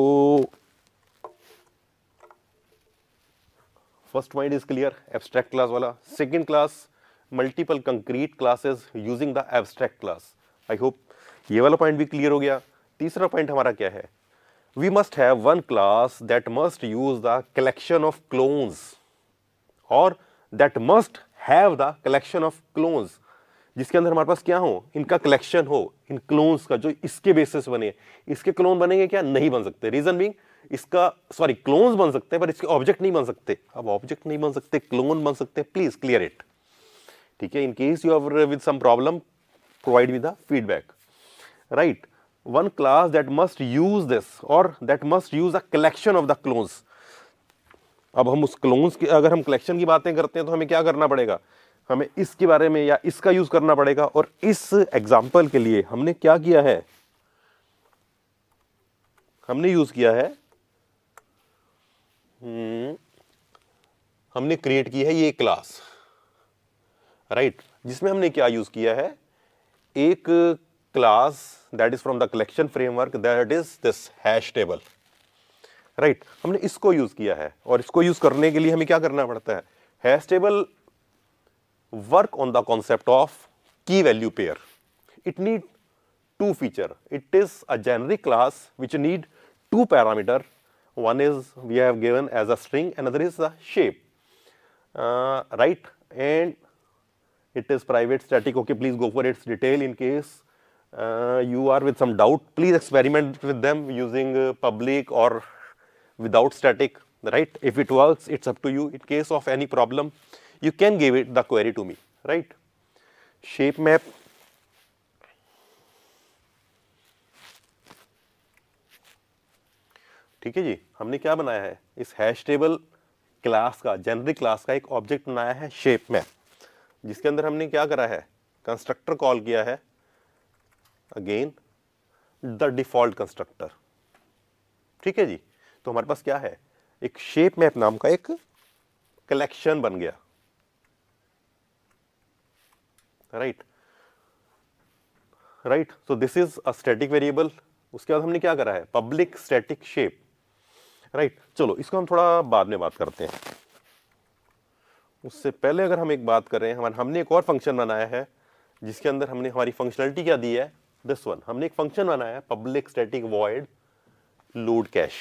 first point is clear abstract class वाला second class multiple concrete classes using the abstract class I hope ये वाला पॉइंट भी क्लियर हो गया तीसरा पॉइंट हमारा क्या है we must have one class that must use the collection of clones और that must have the collection of clones जिसके अंदर हमारे पास क्या हो इनका कलेक्शन हो इन क्लोन्स का जो इसके बेसिस बने इसके क्लोन बनेंगे क्या नहीं बन सकते रीजन बिंग इसका सॉरी क्लोन्स बन सकते हैं पर इसके ऑब्जेक्ट नहीं बन सकते अब ऑब्जेक्ट नहीं बन सकते क्लोन बन सकते प्लीज क्लियर इट ठीक है in case you are with some problem provide with the feedback right one class that must use this और that must use a collection of the clones अब हम उस क्लोन्स की अगर हम कलेक्शन की बातें करते हैं तो हमें क्या करना पड़ेगा हमें इसके बारे में या इसका यूज करना पड़ेगा और इस एग्जाम्पल के लिए हमने क्या किया है हमने यूज किया है हम्म, हमने क्रिएट की है ये क्लास राइट right? जिसमें हमने क्या यूज़ किया है एक class that is from the collection framework that is this hash table right हमने इसको यूज़ किया है और इसको यूज़ करने के लिए हमें क्या करना पड़ता है hash table work on the concept of key value pair it need to feature it is a generic class which need two parameter one is we have given as a string and other is a shape right and it is private static okay please go for its detail in case uh, you are with some doubt please experiment with them using uh, public or without static right if it works it's up to you in case of any problem you can give it the query to me right shape map ठीक है जी हमने क्या बनाया है इस hash table class का generic class का एक ऑब्जेक्ट बनाया है शेप मैप जिसके अंदर हमने क्या करा है कंस्ट्रक्टर कॉल किया है अगेन द डिफ़ॉल्ट कंस्ट्रक्टर ठीक है जी तो हमारे पास क्या है एक शेप मैप नाम का एक कलेक्शन बन गया right right so this is a static variable उसके बाद हमने क्या करा है पब्लिक स्टैटिक शेप राइट चलो इसको हम थोड़ा बाद में बात करते हैं उससे पहले अगर हम एक बात कर रहे हैं हमारे हमने एक और फंक्शन बनाया है जिसके अंदर हमने हमारी फंक्शनलिटी क्या दी है दिस वन हमने एक फंक्शन बनाया है public static void load cache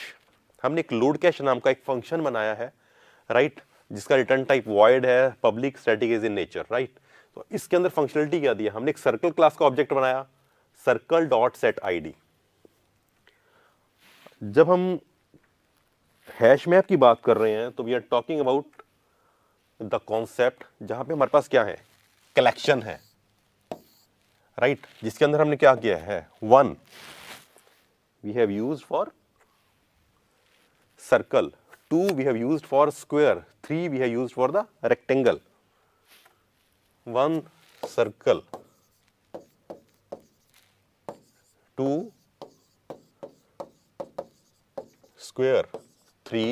हमने एक लोड कैश नाम का एक फंक्शन बनाया है राइट right? जिसका रिटर्न टाइप वॉइड है public static is in nature right तो इसके अंदर फंक्शनलिटी क्या दी है हमने एक सर्कल क्लास का ऑब्जेक्ट बनाया सर्कल डॉट सेट डी जब हम हैश मैप की बात कर रहे हैं तो we are talking about the concept जहां पे हमारे पास क्या है कलेक्शन है राइट right? जिसके अंदर हमने क्या किया है one we have use for circle two we have use for square three we have use for the rectangle one circle two square three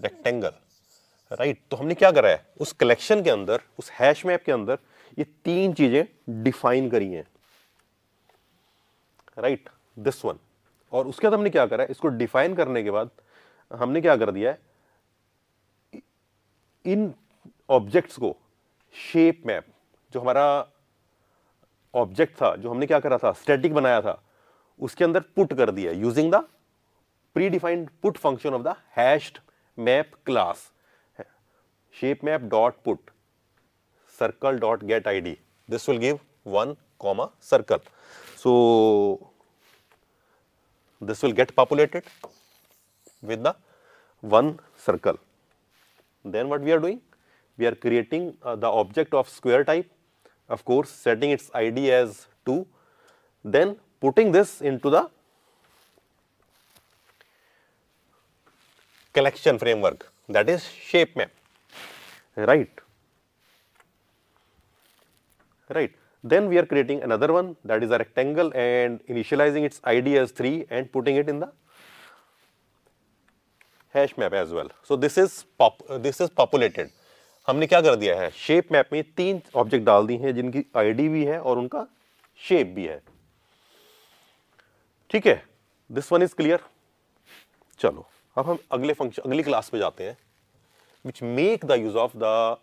rectangle right तो हमने क्या करा है उस कलेक्शन के अंदर उस हैश मैप के अंदर ये तीन चीजें डिफाइन करी हैं राइट दिस वन और उसके बाद हमने क्या करा है इसको डिफाइन करने के बाद हमने क्या कर दिया है इन ऑब्जेक्ट्स को शेप मैप जो हमारा ऑब्जेक्ट था जो हमने क्या करा था स्टैटिक बनाया था उसके अंदर पुट कर दिया using the predefined put function of the hashed map class shape map dot put circle dot get id. This will give 1 comma circle. So, this will get populated with the one circle. Then what we are doing? We are creating uh, the object of square type, of course, setting its id as 2, then putting this into the collection framework that is shape map. right right then we are creating another one that is a rectangle and initializing its id as 3 and putting it in the hash map as well so this is pop uh, this is populated हमने क्या कर दिया है shape map में तीन object डाल दी हैं जिनकी आईडी भी है और उनका शेप भी है ठीक है दिस वन इज क्लियर चलो अब हम अगले फंक्शन अगली क्लास में जाते हैं which make the use of the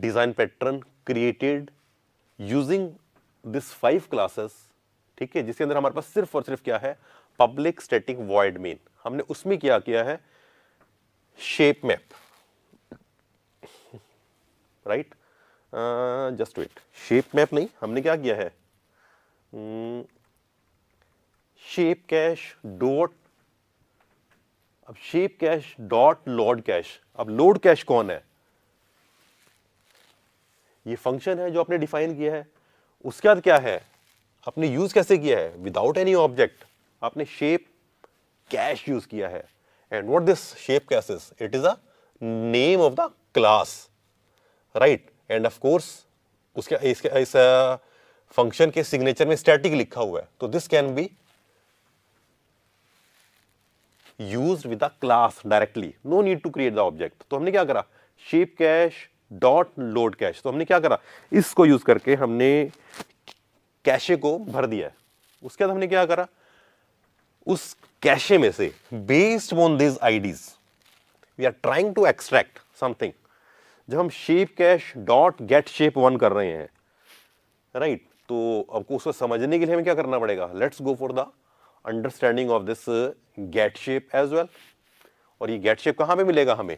design pattern created using this five classes ठीक है जिसके अंदर हमारे पास सिर्फ और सिर्फ क्या है पब्लिक स्टैटिक वॉइड मेन हमने उसमें क्या किया है shape map right just wait shape map नहीं हमने क्या किया है शेप कैश डॉट अब shape cache dot load cache अब लोड कैश कौन है ये फंक्शन है जो आपने डिफाइन किया है उसके बाद क्या है आपने यूज कैसे किया है विदाउट एनी ऑब्जेक्ट आपने शेप कैश यूज किया है and what this shape cache is it is a name of the class right and of course उसके इसके इस फंक्शन uh, के सिग्नेचर में स्टैटिक लिखा हुआ है तो this can be use with the class directly no need to create the object तो हमने क्या करा shape cache dot load cache तो हमने क्या करा इसको यूज करके हमने कैशे को भर दिया है उसके बाद हमने क्या करा उस कैशे में से based on this IDs we are trying to extract something जब हम shape cache dot get shape one कर रहे हैं राइट right? तो आपको उसको समझने के लिए हमें क्या करना पड़ेगा let's go for the understanding of this get shape as well और ये गेट शेप कहाँ पे मिलेगा हमें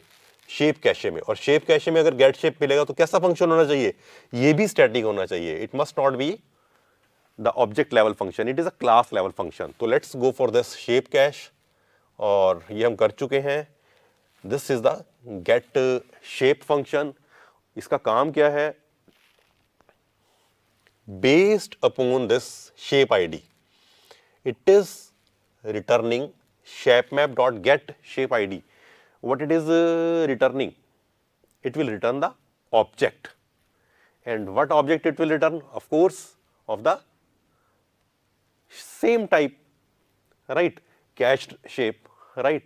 शेप कैशे में और शेप कैशे में अगर गेट शेप मिलेगा तो कैसा फंक्शन होना चाहिए ये भी स्टैटिक होना चाहिए it must not be the object level function it is a class level function तो let's go for this shape cache और ये हम कर चुके हैं this is the get shape function इसका काम क्या है based upon this shape ID it is returning shape map dot get shape id. What it is uh, returning? It will return the object. And what object it will return? Of course, of the same type, right? Cached shape, right?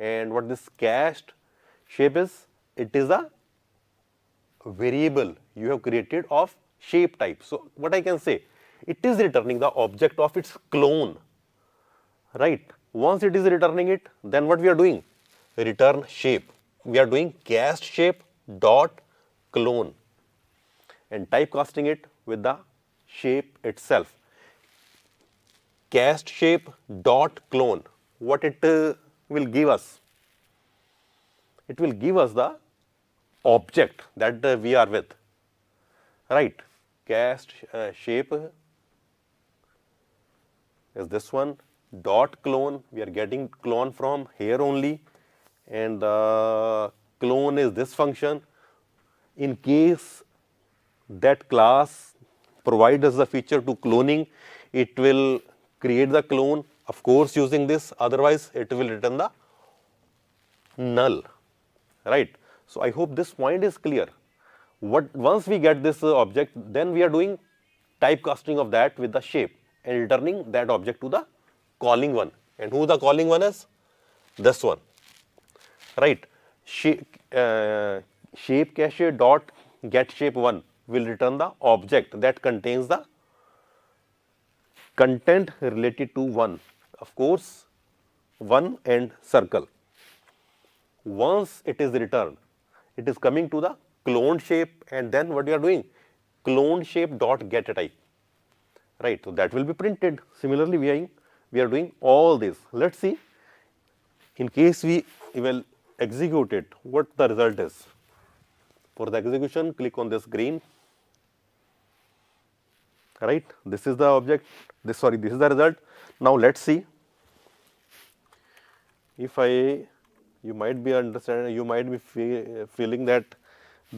And what this cached shape is? It is a variable you have created of shape type. So, what I can say? it is returning the object of its clone, right? Once it is returning it, then what we are doing? Return shape. We are doing cast shape dot clone and typecasting it with the shape itself. Cast shape dot clone, what it uh, will give us? It will give us the object that uh, we are with, right? Cast uh, shape is this one dot clone we are getting clone from here only and the uh, clone is this function in case that class provides us the feature to cloning it will create the clone of course using this otherwise it will return the null right so i hope this point is clear what once we get this uh, object then we are doing typecasting of that with the shape and returning that object to the calling one and who the calling one is this one right shape, uh, shape cache dot get shape 1 will return the object that contains the content related to 1 of course 1 and circle once it is returned it is coming to the cloned shape and then what you are doing cloned shape dot get type right. So, that will be printed. Similarly, we are, we are doing all this. Let us see in case we will execute it, what the result is. For the execution, click on this green, right. This is the object, this sorry, this is the result. Now, let us see if I you might be understanding you might be fe feeling that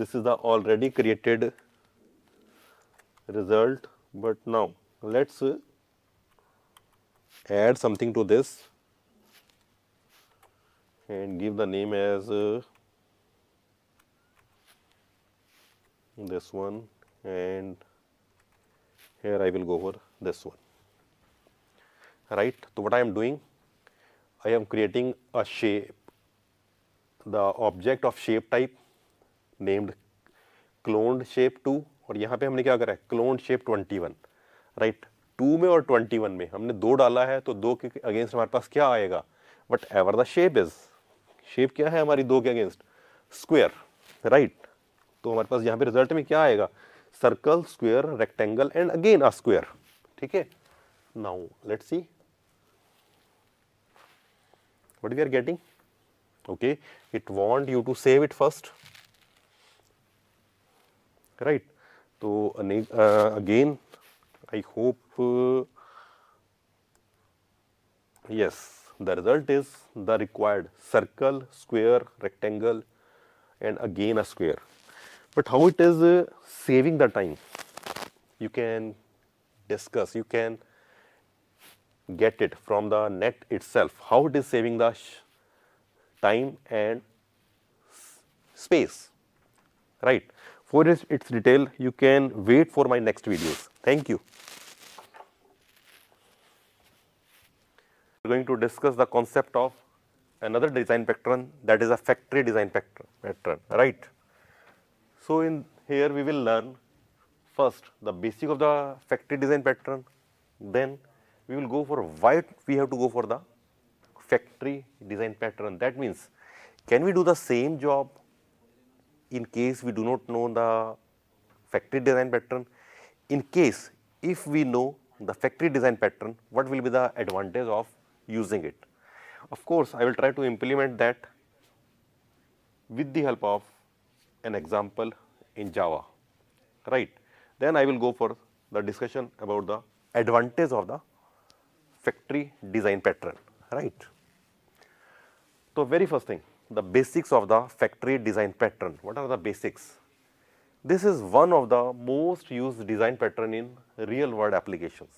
this is the already created result but now let us add something to this and give the name as uh, this one and here I will go over this one right. So, what I am doing I am creating a shape the object of shape type named cloned shape 2 और यहाँ पे हमने क्या करा है cloned shape 21 right to में और twenty one में हमने दो डाला है तो दो के अगेंस्ट हमारे पास क्या आएगा whatever the shape is shape क्या है हमारी दो के अगेंस्ट स्क्वेयर राइट तो हमारे पास यहाँ पे रिजल्ट में क्या आएगा circle square rectangle and again a square ठीक है now let see what we are getting okay it want you to save it first right तो uh, I hope uh, yes the result is the required circle, square, rectangle and again a square. But how it is uh, saving the time you can discuss you can get it from the net itself how it is saving the time and space right for its, its detail you can wait for my next videos Thank you. We are going to discuss the concept of another design pattern that is a factory design pattern, right. So, in here we will learn first the basic of the factory design pattern, then we will go for why we have to go for the factory design pattern. That means, can we do the same job in case we do not know the factory design pattern, in case if we know the factory design pattern, what will be the advantage of using it? Of course, I will try to implement that with the help of an example in Java, right. Then I will go for the discussion about the advantage of the factory design pattern, right. So, very first thing, the basics of the factory design pattern, what are the basics? This is one of the most used design pattern in real world applications,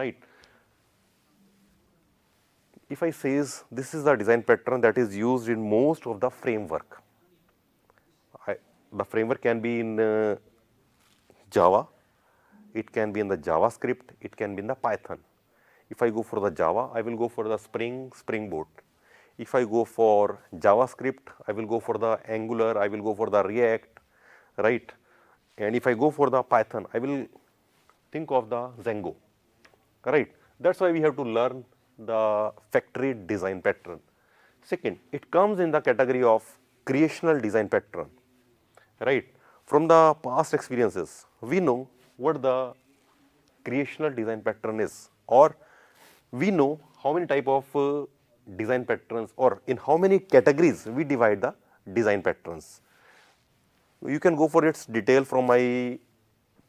right. If I says this is the design pattern that is used in most of the framework, I, the framework can be in uh, Java, it can be in the JavaScript, it can be in the Python. If I go for the Java, I will go for the Spring, Spring Boot if I go for JavaScript, I will go for the Angular, I will go for the React, right? And if I go for the Python, I will think of the Django, right? That is why we have to learn the factory design pattern. Second, it comes in the category of creational design pattern, right? From the past experiences, we know what the creational design pattern is or we know how many type of uh, design patterns or in how many categories we divide the design patterns. You can go for its detail from my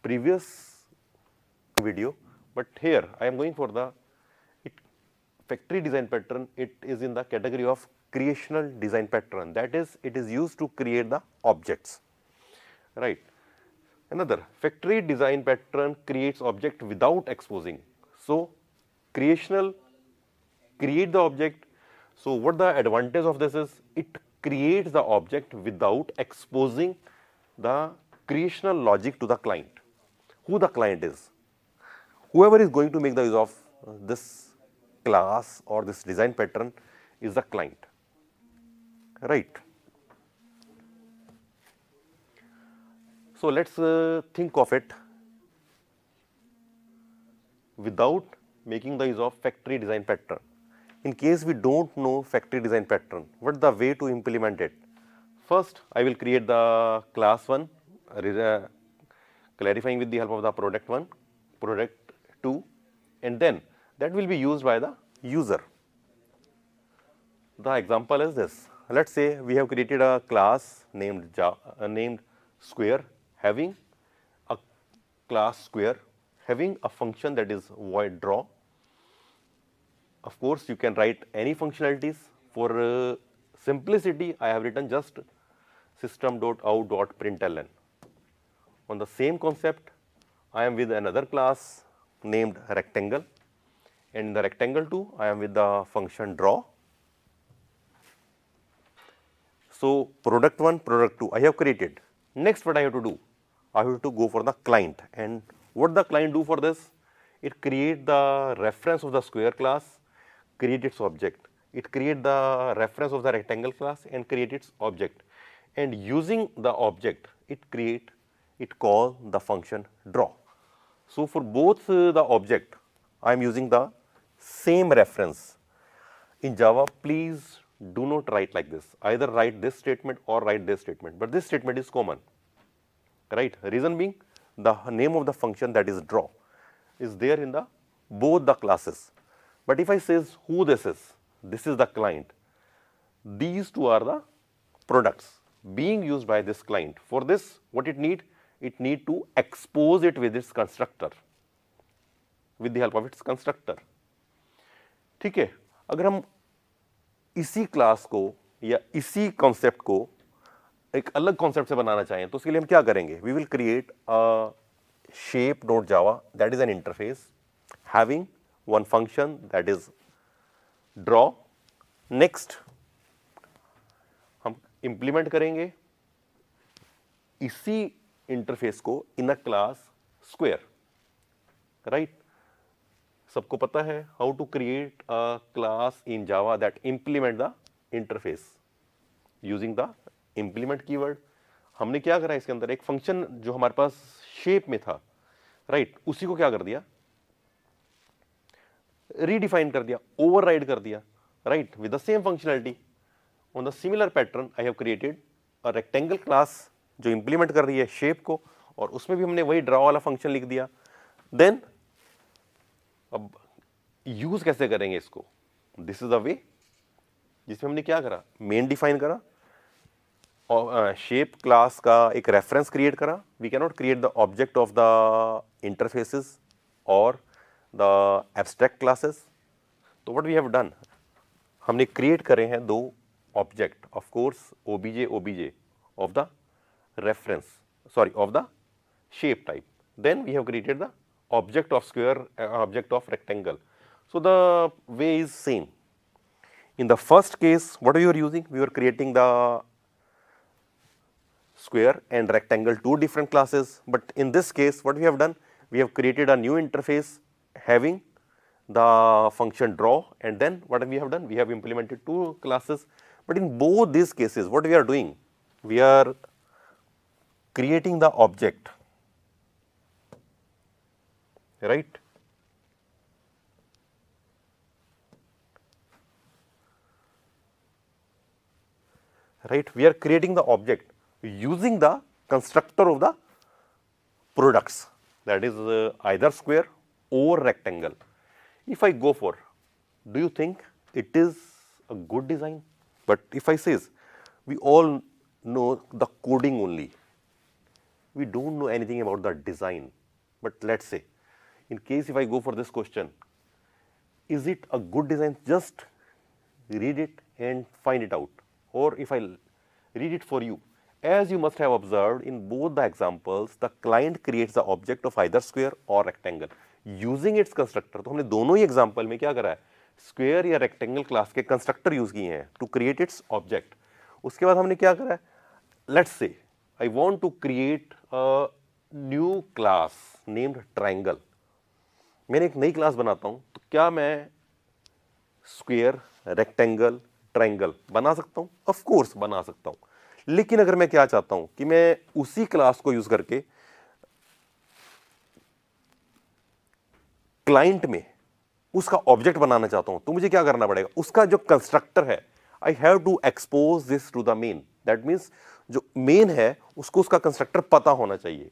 previous video, but here I am going for the it, factory design pattern, it is in the category of creational design pattern that is it is used to create the objects, right. Another factory design pattern creates object without exposing. So, creational create the object so what the advantage of this is it creates the object without exposing the creational logic to the client, who the client is. Whoever is going to make the use of uh, this class or this design pattern is the client, right. So, let us uh, think of it without making the use of factory design pattern in case we do not know factory design pattern, what the way to implement it? First, I will create the class 1, uh, clarifying with the help of the product 1, product 2 and then that will be used by the user. The example is this. Let us say we have created a class named, uh, named square having a class square having a function that is void draw of course, you can write any functionalities. For uh, simplicity, I have written just system.out.println. On the same concept, I am with another class named rectangle. In the rectangle 2, I am with the function draw. So, product 1, product 2, I have created. Next, what I have to do? I have to go for the client. And what the client do for this? It create the reference of the square class create its object. It create the reference of the rectangle class and create its object. And using the object, it create, it call the function draw. So, for both uh, the object, I am using the same reference. In Java, please do not write like this, either write this statement or write this statement, but this statement is common, right. Reason being the name of the function that is draw is there in the both the classes. But if I says who this is, this is the client. These two are the products being used by this client. For this, what it need? It need to expose it with its constructor, with the help of its constructor. theek hai agar hum isi class ko ya isi concept ko ek alag concept se banana chahe to uske liye hum kya karenge we will create a shape dot Java that is an interface having one function that is draw. Next हम implement करेंगे इसी interface को in a class square right सबको पता है how to create a class in Java that implement the interface using the implement keyword हमने क्या करा इसके अंदर एक फंक्शन जो हमारे पास शेप में था राइट right, उसी को क्या कर दिया redefine kar diya, override kar diya, right? With the same functionality, on the similar pattern, I have created a rectangle class जो implement कर रही है shape को और उसमें भी हमने वही draw वाला function लिख दिया. Then अब use कैसे करेंगे इसको? This is the way जिसमें हमने क्या करा? Main define करा और शेप क्लास का एक रेफरेंस क्रिएट करा we can not create the object of the interfaces और the abstract classes. So, what we have done? हमने create करे हैं दो object of course obj obj of the reference sorry of the shape type. Then we have created the object of square uh, object of rectangle. So, the way is same. In the first case what are you using? We are creating the square and rectangle two different classes, but in this case what we have done? We have created a new interface having the function draw and then what we have done? We have implemented two classes, but in both these cases what we are doing? We are creating the object, right. right we are creating the object using the constructor of the products that is uh, either square over rectangle. If I go for, do you think it is a good design? But if I says, we all know the coding only, we do not know anything about the design. But let us say, in case if I go for this question, is it a good design? Just read it and find it out. Or if I read it for you, as you must have observed in both the examples, the client creates the object of either square or rectangle. Using its constructor तो हमने दोनों ही example में क्या करा है square या rectangle class के constructor use किए हैं टू क्रिएट इट्स ऑब्जेक्ट उसके बाद हमने क्या करा है let's say I want to create new class named triangle मैंने एक नई क्लास बनाता हूँ तो क्या मैं स्क्वेयर रेक्टेंगल ट्राइंगल बना सकता हूँ ऑफकोर्स बना सकता हूँ लेकिन अगर मैं क्या चाहता हूँ कि मैं उसी क्लास को यूज़ करके क्लाइंट में उसका ऑब्जेक्ट बनाना चाहता हूं तो मुझे क्या करना पड़ेगा उसका जो कंस्ट्रक्टर है I have to expose this to the main that means जो मेन है उसको उसका कंस्ट्रक्टर पता होना चाहिए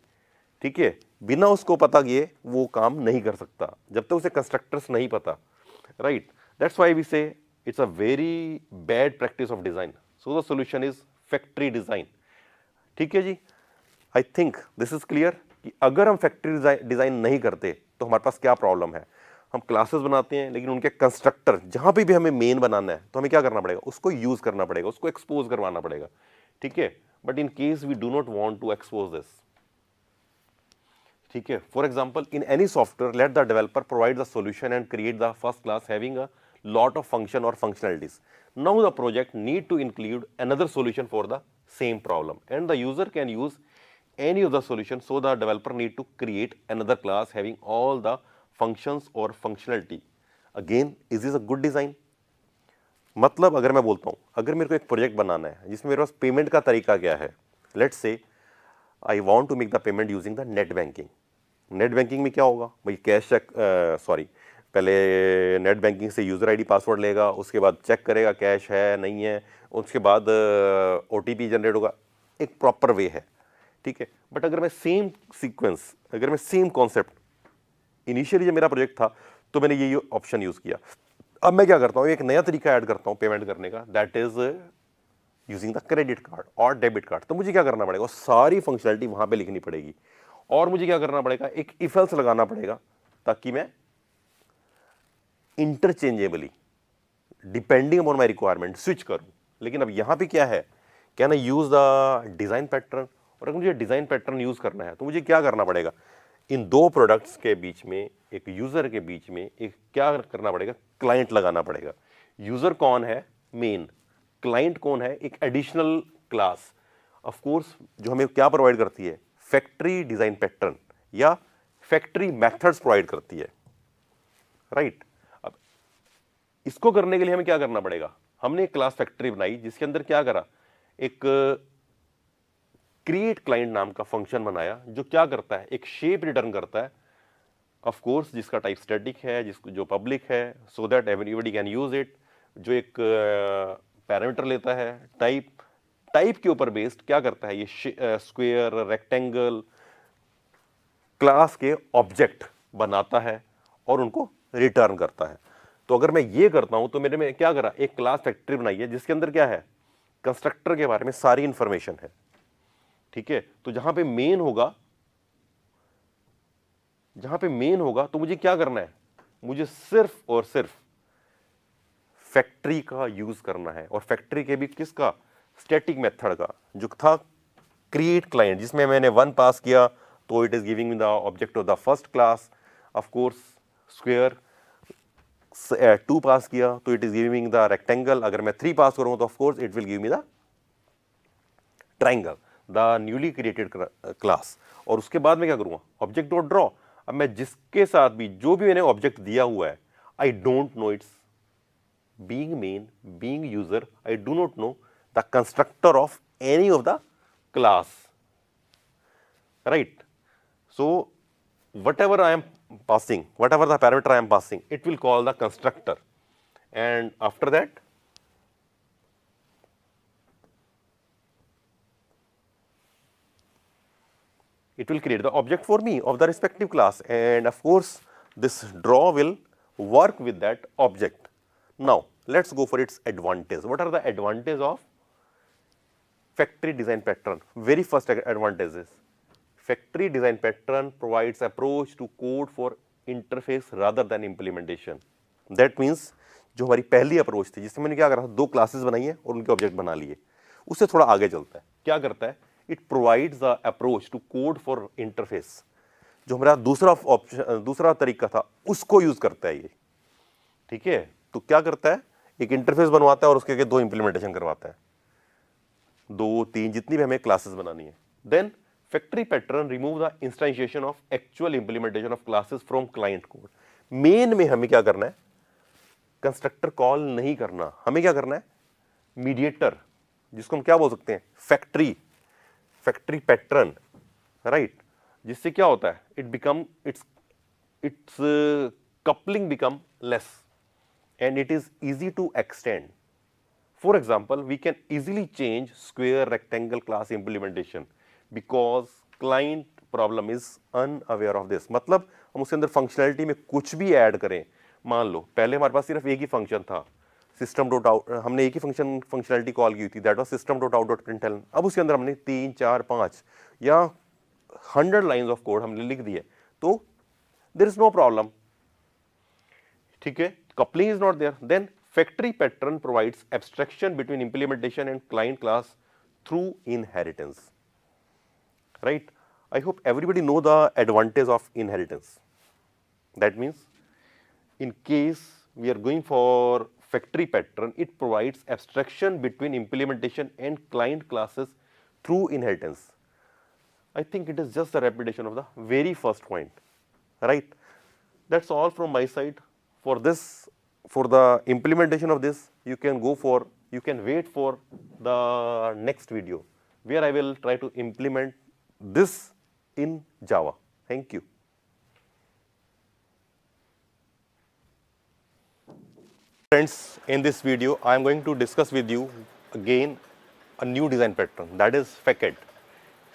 ठीक है बिना उसको पता किए वो काम नहीं कर सकता जब तक तो उसे कंस्ट्रक्टर्स नहीं पता right that's why we say it's a very bad practice of design so the solution is factory design ठीक है जी I think this is clear कि अगर हम फैक्ट्री डिज़ाइन नहीं करते तो हमारे पास क्या प्रॉब्लम है हम क्लासेस बनाते हैं लेकिन उनके कंस्ट्रक्टर जहाँ भी, भी हमें मेन बनाना है तो हमें क्या करना पड़ेगा उसको यूज़ करना पड़ेगा उसको एक्सपोज करवाना पड़ेगा ठीक है but in case we do not want to expose this ठीक है for example in any software let the developer provide the solution and create the first class having a lot of function और functionalities now the project need to include another solution for the same problem and the user can use any of the solution. So, the developer need to create another class having all the functions or functionality. Again, is this a good design? मतलब अगर मैं बोलता हूँ अगर मेरे को एक project बनाना है जिसमें मेरे पास पेमेंट का तरीका क्या है let say I want to make the payment using the net banking net banking में क्या होगा भाई कैश चेक सॉरी पहले नेट बैंकिंग से यूज़र आईडी पासवर्ड लेगा उसके बाद चेक करेगा कैश है नहीं है उसके बाद ओ टी पी जनरेट होगा एक प्रॉपर वे है ठीक है बट अगर मैं सेम सीक्वेंस अगर मैं सेम कॉन्सेप्ट इनिशियली जब मेरा प्रोजेक्ट था तो मैंने ये ऑप्शन यूज़ किया अब मैं क्या करता हूँ एक नया तरीका ऐड करता हूँ पेमेंट करने का that is using the credit card और डेबिट कार्ड तो मुझे क्या करना पड़ेगा सारी फंक्शनलिटी वहाँ पे लिखनी पड़ेगी और मुझे क्या करना पड़ेगा एक इफेल्स लगाना पड़ेगा ताकि मैं interchangeably depending upon my requirement switch करूँ लेकिन अब यहाँ पे क्या है can I use the design pattern और अगर मुझे डिज़ाइन पैटर्न यूज़ करना है तो मुझे क्या करना पड़ेगा इन दो प्रोडक्ट्स के बीच में एक यूज़र के बीच में एक क्या करना पड़ेगा क्लाइंट लगाना पड़ेगा यूज़र कौन है मेन क्लाइंट कौन है एक एडिशनल क्लास ऑफ कोर्स जो हमें क्या प्रोवाइड करती है फैक्ट्री डिज़ाइन पैटर्न या फैक्ट्री मेथड्स प्रोवाइड करती है राइट right? अब इसको करने के लिए हमें क्या करना पड़ेगा हमने एक क्लास फैक्ट्री बनाई जिसके अंदर क्या करा एक क्रिएट क्लाइंट नाम का फंक्शन बनाया जो क्या करता है एक शेप रिटर्न करता है ऑफ कोर्स जिसका टाइप स्टैटिक है जिसको जो पब्लिक है so that everybody can use it जो एक पैरामीटर uh, लेता है टाइप टाइप के ऊपर बेस्ड क्या करता है ये स्क्वेयर रेक्टेंगल क्लास के ऑब्जेक्ट बनाता है और उनको रिटर्न करता है तो अगर मैं ये करता हूँ तो मेरे में क्या करा एक क्लास फैक्ट्री बनाई है जिसके अंदर क्या है कंस्ट्रक्टर के बारे में सारी इन्फॉर्मेशन है ठीक है तो जहां पे मेन होगा जहां पे मेन होगा तो मुझे क्या करना है मुझे सिर्फ और सिर्फ फैक्ट्री का यूज करना है और फैक्ट्री के भी किसका स्टैटिक मेथड का जो था क्रिएट क्लाइंट जिसमें मैंने वन पास किया तो it is giving the object of the first class of course square two पास किया तो it is giving the rectangle अगर मैं थ्री पास करूँ तो of course it will give me the triangle the newly created class और उसके बाद मैं क्या करूँगा ऑब्जेक्ट डॉट ड्रॉ अब मैं जिसके साथ भी जो भी मैंने ऑब्जेक्ट दिया हुआ है I don't know it's being main being user I do not know the constructor of any of the class right so whatever I am passing whatever the parameter I am passing it will call the constructor and after that it will create the object for me of the respective class and of course, this draw will work with that object. Now, let's go for its advantage. What are the advantage of factory design pattern? Very first advantage is factory design pattern provides approach to code for interface rather than implementation. That means जो हमारी पहली approach थी जिसमें मैंने क्या करा दो classes बनाई है और उनके ऑब्जेक्ट बना लिए उससे थोड़ा आगे चलता है क्या करता है it provides the approach to code for interface जो हमारा दूसरा ऑप्शन दूसरा तरीका था उसको यूज़ करता है ये ठीक है तो क्या करता है एक इंटरफेस बनवाता है और उसके आगे दो इंप्लीमेंटेशन करवाता है दो तीन जितनी भी हमें क्लासेस बनानी है then factory pattern remove the instantiation of actual implementation of classes from client code main में हमें क्या करना है कंस्ट्रक्टर कॉल नहीं करना हमें क्या करना है मीडिएटर जिसको हम क्या बोल सकते हैं फैक्ट्री फैक्ट्री पैटर्न राइट जिससे क्या होता है it become it's it's coupling become less and it is easy to extend for example we can easily change square rectangle class implementation because client problem is unaware of this मतलब हम उसके अंदर functionality में कुछ भी add करें मान लो पहले हमारे पास सिर्फ एक ही फंक्शन था सिस्टम डॉट आउट हमने एक ही फंक्शन फंक्शनलिटी कॉल की थी that was system dot out dot print अब उसके अंदर हमने तीन चार पाँच या हंड्रेड लाइन्स ऑफ कोड हमने लिख दिए तो देर इज नो प्रॉब्लम ठीक है coupling is not there then factory pattern provides abstraction between implementation and client class through inheritance right I hope everybody know the advantage of inheritance that means in case we are going for factory pattern, it provides abstraction between implementation and client classes through inheritance. I think it is just a repetition of the very first point, right. That is all from my side for this, for the implementation of this you can go for, you can wait for the next video where I will try to implement this in Java. Thank you. Friends, in this video, I am going to discuss with you again a new design pattern that is facade,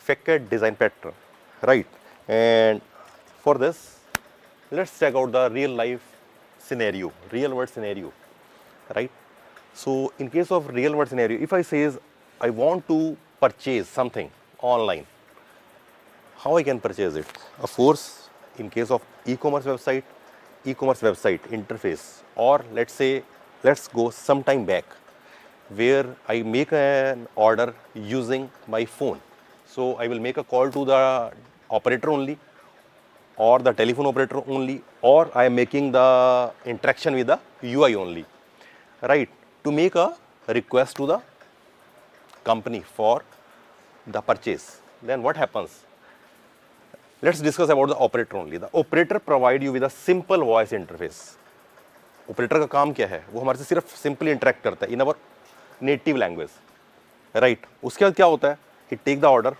facade design pattern, right? And for this, let's check out the real life scenario, real world scenario, right? So, in case of real world scenario, if I says I want to purchase something online, how I can purchase it? Of course, in case of e-commerce website, e-commerce website interface or let's say let's go some time back where I make an order using my phone. So I will make a call to the operator only or the telephone operator only or I am making the interaction with the UI only, right? To make a request to the company for the purchase. Then what happens? Let's discuss about the operator only. The operator provide you with a simple voice interface. Operator का काम क्या है वो हमारे से सिर्फ simply interact करता है in our native language right उसके बाद क्या होता है he take the order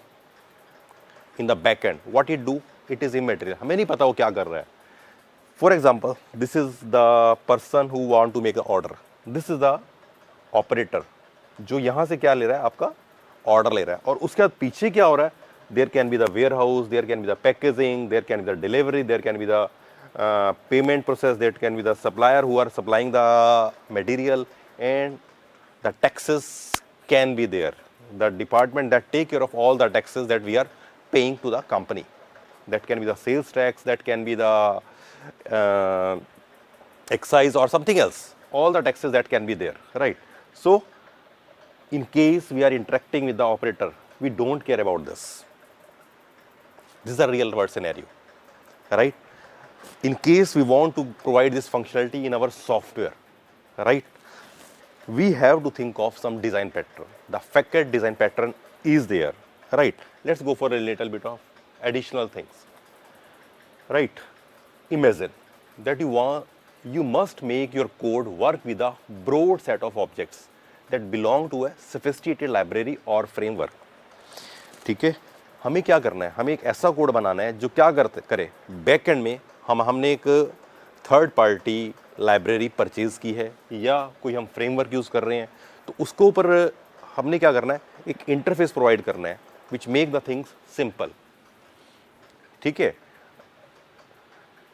in the back end what it do it is immaterial हमें नहीं पता वो क्या कर रहा है for example this is the person who want to make a order this is the operator जो यहाँ से क्या ले रहा है आपका ऑर्डर ले रहा है और उसके बाद पीछे क्या हो रहा है there can be the warehouse, there can be the packaging, there can be the delivery, there can be the uh, payment process, there can be the supplier who are supplying the material and the taxes can be there. The department that take care of all the taxes that we are paying to the company. That can be the sales tax, that can be the uh, excise or something else. All the taxes that can be there, right? So, in case we are interacting with the operator, we don't care about this. This is a real world scenario, right? In case we want to provide this functionality in our software, right? We have to think of some design pattern. The FECAT design pattern is there, right? Let's go for a little bit of additional things, right? Imagine that you want, you must make your code work with a broad set of objects that belong to a sophisticated library or framework. ठीक है हमें क्या करना है हमें एक ऐसा code बनाना है जो क्या करते करे बैक एंड में हम हमने एक थर्ड पार्टी लाइब्रेरी परचेज़ की है या कोई हम फ्रेमवर्क यूज़ कर रहे हैं तो उसको ऊपर हमने क्या करना है एक इंटरफेस प्रोवाइड करना है which make the things simple ठीक है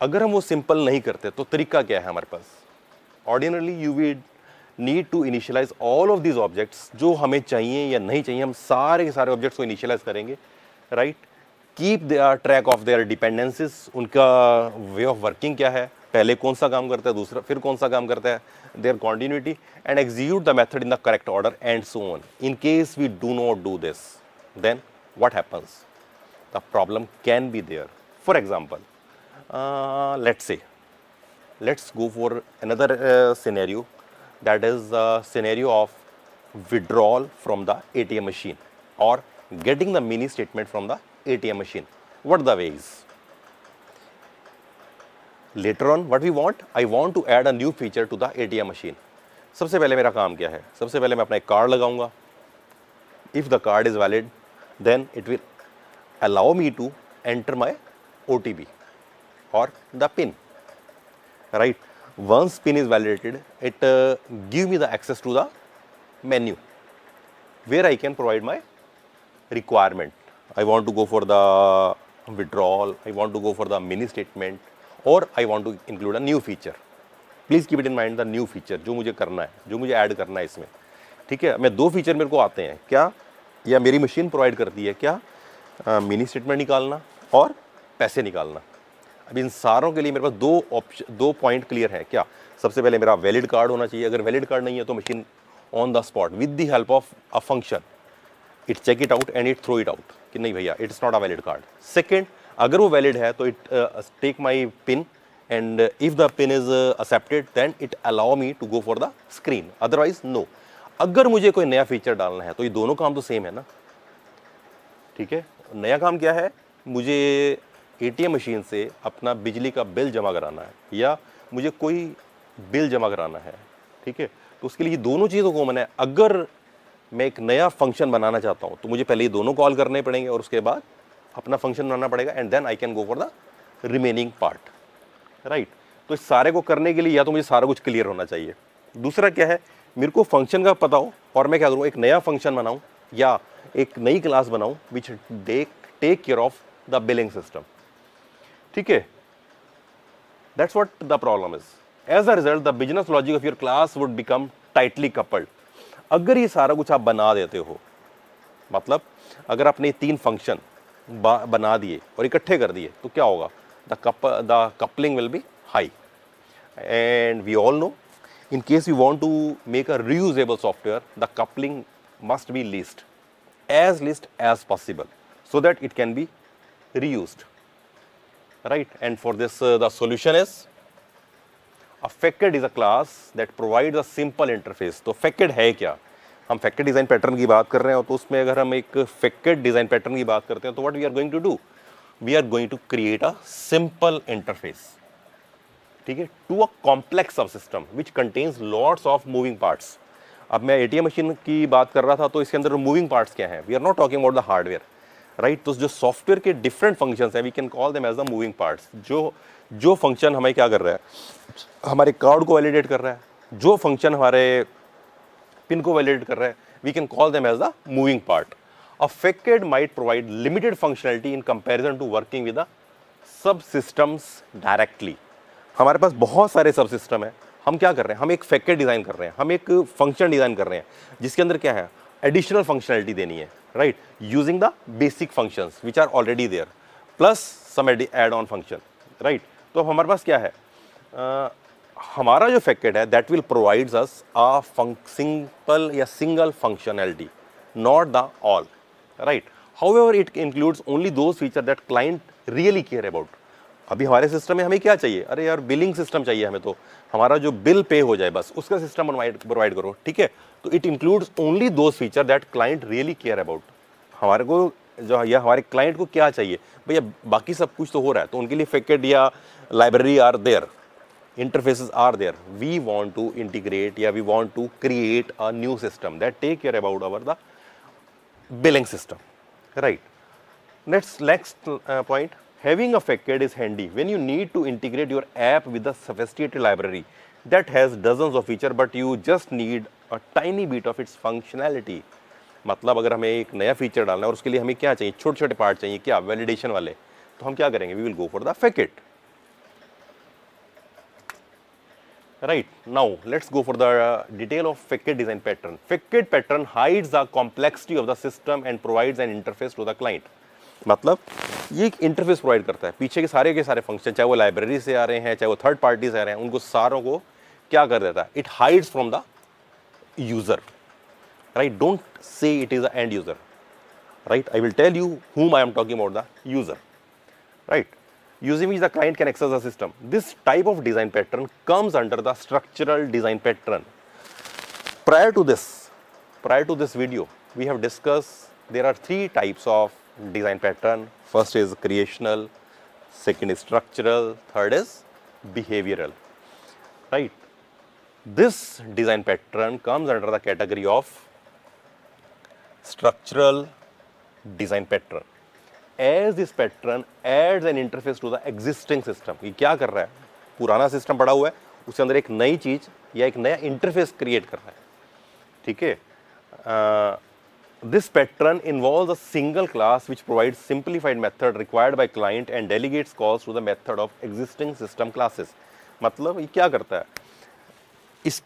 अगर हम वो सिंपल नहीं करते तो तरीका क्या है हमारे पास ordinarily you we'd need to initialize all of these objects जो हमें चाहिए या नहीं चाहिए हम सारे के सारे ऑब्जेक्ट्स को इनिशियलाइज करेंगे right keep their track of their dependencies उनका वे ऑफ वर्किंग क्या है पहले कौन सा काम करता है दूसरा फिर कौन सा काम करता है their continuity and execute the method in the correct order and so on in case we do not do this then what happens the problem can be there for example let's a let's go for another scenario that is scenario of withdrawal from the A T M machine और getting the mini statement from the ATM machine. What the ways? Later on, what we want? I want to add a new feature to the ATM machine. सबसे पहले मेरा काम क्या है सबसे पहले मैं अपना एक कार्ड लगाऊंगा if the card is valid then it will allow me to enter my O T P और the PIN right once PIN is validated it give me the access to the menu where I can provide my requirement. I want to go for the withdrawal, I want to go for the mini statement or I want to include a new feature. Please keep it in mind the new feature जो मुझे करना है जो मुझे add करना है इसमें ठीक है मैं दो फीचर मेरे को आते हैं क्या या मेरी मशीन प्रोवाइड करती है क्या मिनी स्टेटमेंट निकालना और पैसे निकालना अब इन सारों के लिए मेरे पास दो ऑप्शन दो पॉइंट क्लियर है क्या सबसे पहले मेरा वैलिड कार्ड होना चाहिए अगर वैलिड कार्ड नहीं है तो machine on the spot with the help of a function it check it out and it throw it out कि नहीं भैया it is not a valid card second अगर वो वैलिड है तो it take my PIN and if the PIN is accepted then it allow me to go for the screen otherwise no अगर मुझे कोई नया फीचर डालना है तो ये दोनों काम तो सेम है ना ठीक है नया काम क्या है मुझे एम मशीन से अपना बिजली का बिल जमा कराना है या मुझे कोई बिल जमा कराना है ठीक है तो उसके लिए दोनों चीज़ों कॉमन है अगर मैं एक नया फंक्शन बनाना चाहता हूँ तो मुझे पहले ये दोनों कॉल करने पड़ेंगे और उसके बाद अपना फंक्शन बनाना पड़ेगा and then I can go for the remaining part right तो इस सारे को करने के लिए या तो मुझे सारा कुछ क्लियर होना चाहिए दूसरा क्या है मेरे को फंक्शन का पता हो और मैं क्या करूँ एक नया फंक्शन बनाऊँ या एक नई क्लास बनाऊँ which take take care of the billing system ठीक है that's what the problem is as a result the business logic of your class would become tightly coupled अगर ये सारा कुछ आप बना देते हो मतलब अगर आपने तीन फंक्शन बना दिए और इकट्ठे कर दिए तो क्या होगा the cup the coupling will be high and we all know in case you want to make a reusable software the coupling must be least as least as possible so that it can be reuse right and for this the solution is अब is a class that provide a simple interface तो facade है क्या हम फेकेड design pattern की बात कर रहे हैं तो उसमें अगर हम एक फेकेड डिज़ाइन पैटर्न की बात करते हैं तो what we are going to do we are going to create a simple interface ठीक है to a complex sub system which contains lots of moving parts अब मैं ए मशीन की बात कर रहा था तो इसके अंदर मूविंग पार्ट्स क्या है we are not talking about the hardware right तो जो सॉफ्टवेयर के डिफरेंट फंक्शंस हैं we can call them as the moving parts जो जो फंक्शन हमें क्या कर रहा है हमारे कार्ड को वैलिडेट कर रहा है जो फंक्शन हमारे पिन को वैलिडेट कर रहा है we can call them as the moving part might provide limited limited in in to working with with sub systems directly हमारे पास बहुत सारे सब सिस्टम हैं हम क्या कर रहे हैं हम एक फैकेट डिज़ाइन कर रहे हैं हम एक फंक्शन डिज़ाइन कर रहे हैं जिसके अंदर क्या है एडिशनल फंक्शनैलिटी देनी है right using the basic functions which are already there plus some add on function right तो हमारे पास क्या है uh, हमारा जो फैकेट है that will provides us a simple या single functionality not the all right however it includes only those feature that client really care about अभी हमारे सिस्टम में हमें क्या चाहिए अरे यार बिलिंग सिस्टम चाहिए हमें तो हमारा जो बिल पे हो जाए बस उसका सिस्टम प्रोवाइड करो ठीक है तो it includes only those feature that client really care about हमारे को जो या हमारे क्लाइंट को क्या चाहिए भैया बाकी सब कुछ तो हो रहा है तो उनके लिए फेकेट या library are there interfaces are there we want to integrate या we want to create a new system that take care about our the billing system right next next point having a facade is handy when you need to integrate your app with a sophisticated library that has dozens of feature but you just need a tiny bit of its functionality मतलब अगर हमें एक नया feature डालना है और उसके लिए हमें क्या चाहिए छोटे छोटे पार्ट चाहिए क्या वैलिडेशन वाले तो हम क्या करेंगे we will go for the facade right now let's go for the detail of FECIT design pattern FECIT pattern hides the complexity of the system and provides an interface to the client मतलब ये एक interface provide करता है पीछे के सारे के सारे फंक्शन चाहे वो लाइब्रेरी से आ रहे हैं चाहे वो थर्ड पार्टी से आ रहे हैं उनको सारों को क्या कर देता है it hides from the user right don't say it is a end user right I will tell you whom I am talking about the user right using is the client can access the system this type of design pattern comes under the structural design pattern prior to this prior to this video we have discuss there are three types of design pattern. First is creational, second is structural, third is behavioral, right. This design pattern comes under the category of structural design pattern. As this pattern adds an interface to the existing system, ye kya kar raha hai purana system pada hua hai उसके अंदर एक नई चीज़ या एक नया interface create कर रहा है ठीक है This pattern involves a single class which provides simplified method required by client and delegates calls to the method of existing system classes. matlab ye kya karta hai is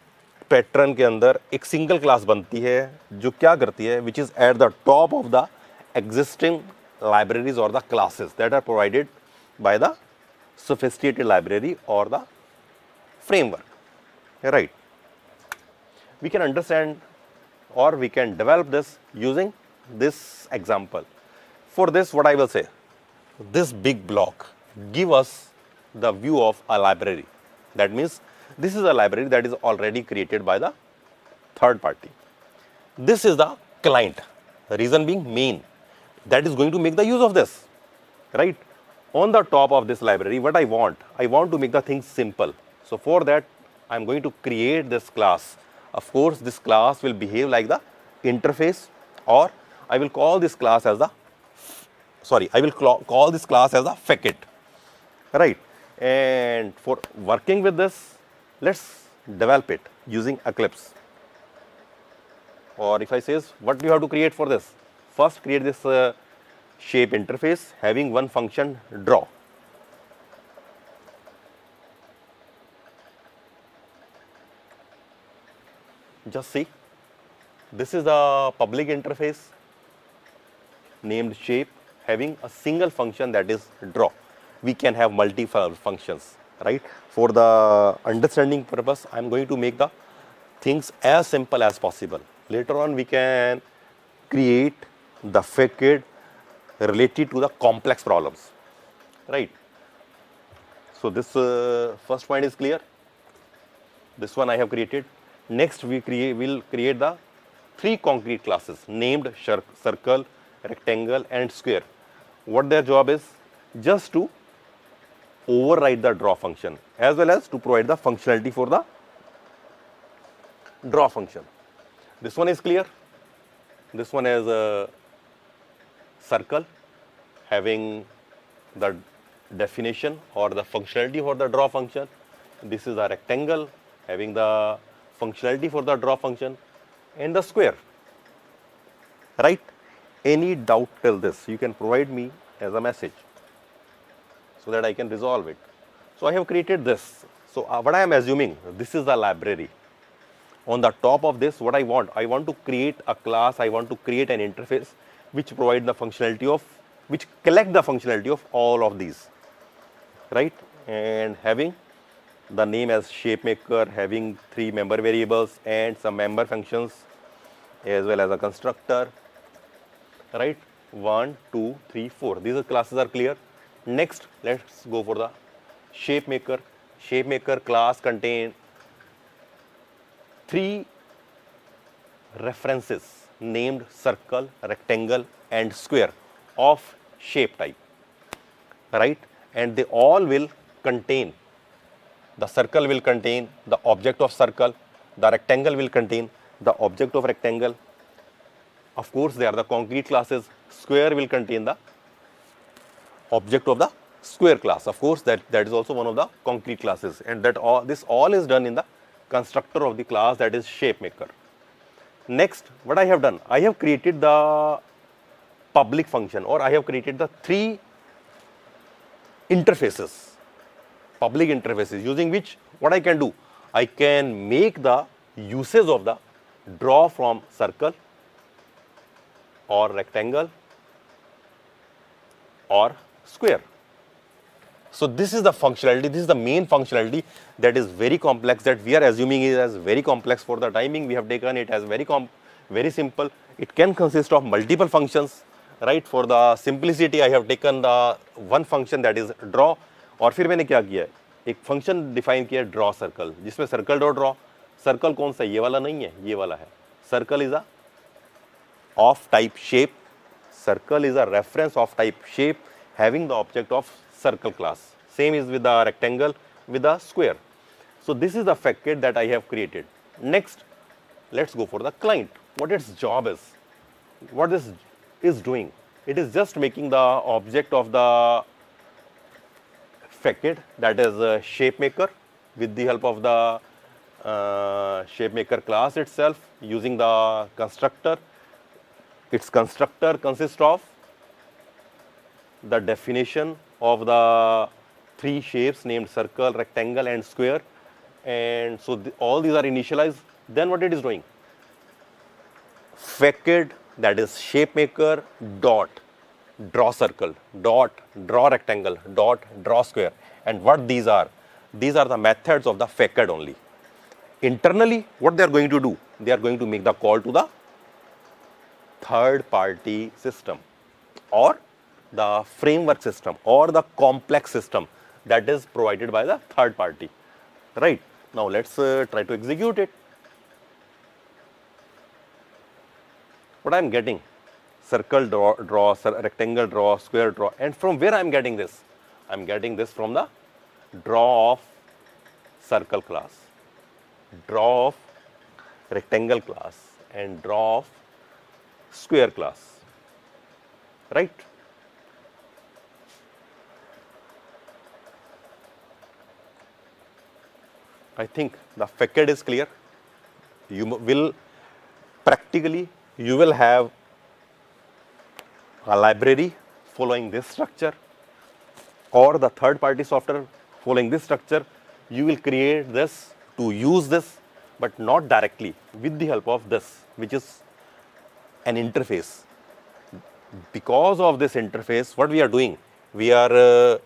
pattern ke andar ek single class banti hai jo kya karti hai which is at the top of the existing libraries or the classes that are provided by the sophisticated library or the framework right we can understand or we can develop this using this example. For this, what I will say, this big block give us the view of a library. That means this is a library that is already created by the third party. This is the client, the reason being main that is going to make the use of this, right? On the top of this library, what I want, I want to make the thing simple. So for that, I'm going to create this class of course, this class will behave like the interface or I will call this class as the, sorry, I will call this class as the facet, right. And for working with this, let us develop it using Eclipse or if I says what do you have to create for this? First create this uh, shape interface having one function draw just see. This is a public interface named shape having a single function that is draw. We can have multiple functions, right? For the understanding purpose, I am going to make the things as simple as possible. Later on, we can create the facade related to the complex problems, right? So, this uh, first point is clear. This one I have created. Next, we create, will create the three concrete classes named circle, rectangle and square. What their job is? Just to override the draw function as well as to provide the functionality for the draw function. This one is clear. This one is a circle having the definition or the functionality for the draw function. This is a rectangle having the functionality for the draw function and the square right any doubt till this you can provide me as a message so that I can resolve it so I have created this so uh, what I am assuming this is the library on the top of this what I want I want to create a class I want to create an interface which provide the functionality of which collect the functionality of all of these right and having the name as ShapeMaker having three member variables and some member functions as well as a constructor, right? 1, 2, 3, 4. These classes are clear. Next, let's go for the ShapeMaker. ShapeMaker class contain three references named circle, rectangle and square of shape type, right? And they all will contain the circle will contain the object of circle. The rectangle will contain the object of rectangle. Of course, they are the concrete classes. Square will contain the object of the square class. Of course, that, that is also one of the concrete classes. And that all, this all is done in the constructor of the class that is shape maker. Next, what I have done? I have created the public function or I have created the three interfaces public interfaces using which what I can do? I can make the usage of the draw from circle or rectangle or square. So, this is the functionality, this is the main functionality that is very complex that we are assuming is as very complex for the timing we have taken it as very comp very simple. It can consist of multiple functions right for the simplicity I have taken the one function that is draw और फिर मैंने क्या किया एक function define किया draw circle जिसमें circle dot draw circle कौन सा ये वाला नहीं है ये वाला है circle is a of type shape circle is a reference of type shape having the object of circle class same is with a rectangle with a square so this is the facade that I have created next let's go for the client what its job is what this is doing it is just making the object of the affected that is shape ShapeMaker with the help of the uh, ShapeMaker class itself using the constructor. Its constructor consists of the definition of the three shapes named circle, rectangle and square and so the, all these are initialized then what it is doing facade that is shape maker dot draw circle, dot, draw rectangle, dot, draw square. And what these are? These are the methods of the facade only. Internally, what they are going to do? They are going to make the call to the third party system or the framework system or the complex system that is provided by the third party. Right. Now, let us uh, try to execute it. What I am getting circle draw, draw rectangle draw, square draw. And from where I'm getting this? I'm getting this from the draw of circle class, draw of rectangle class and draw of square class, right? I think the facade is clear. You will practically, you will have a library following this structure or the third party software following this structure, you will create this to use this but not directly with the help of this which is an interface. Because of this interface, what we are doing? We are uh,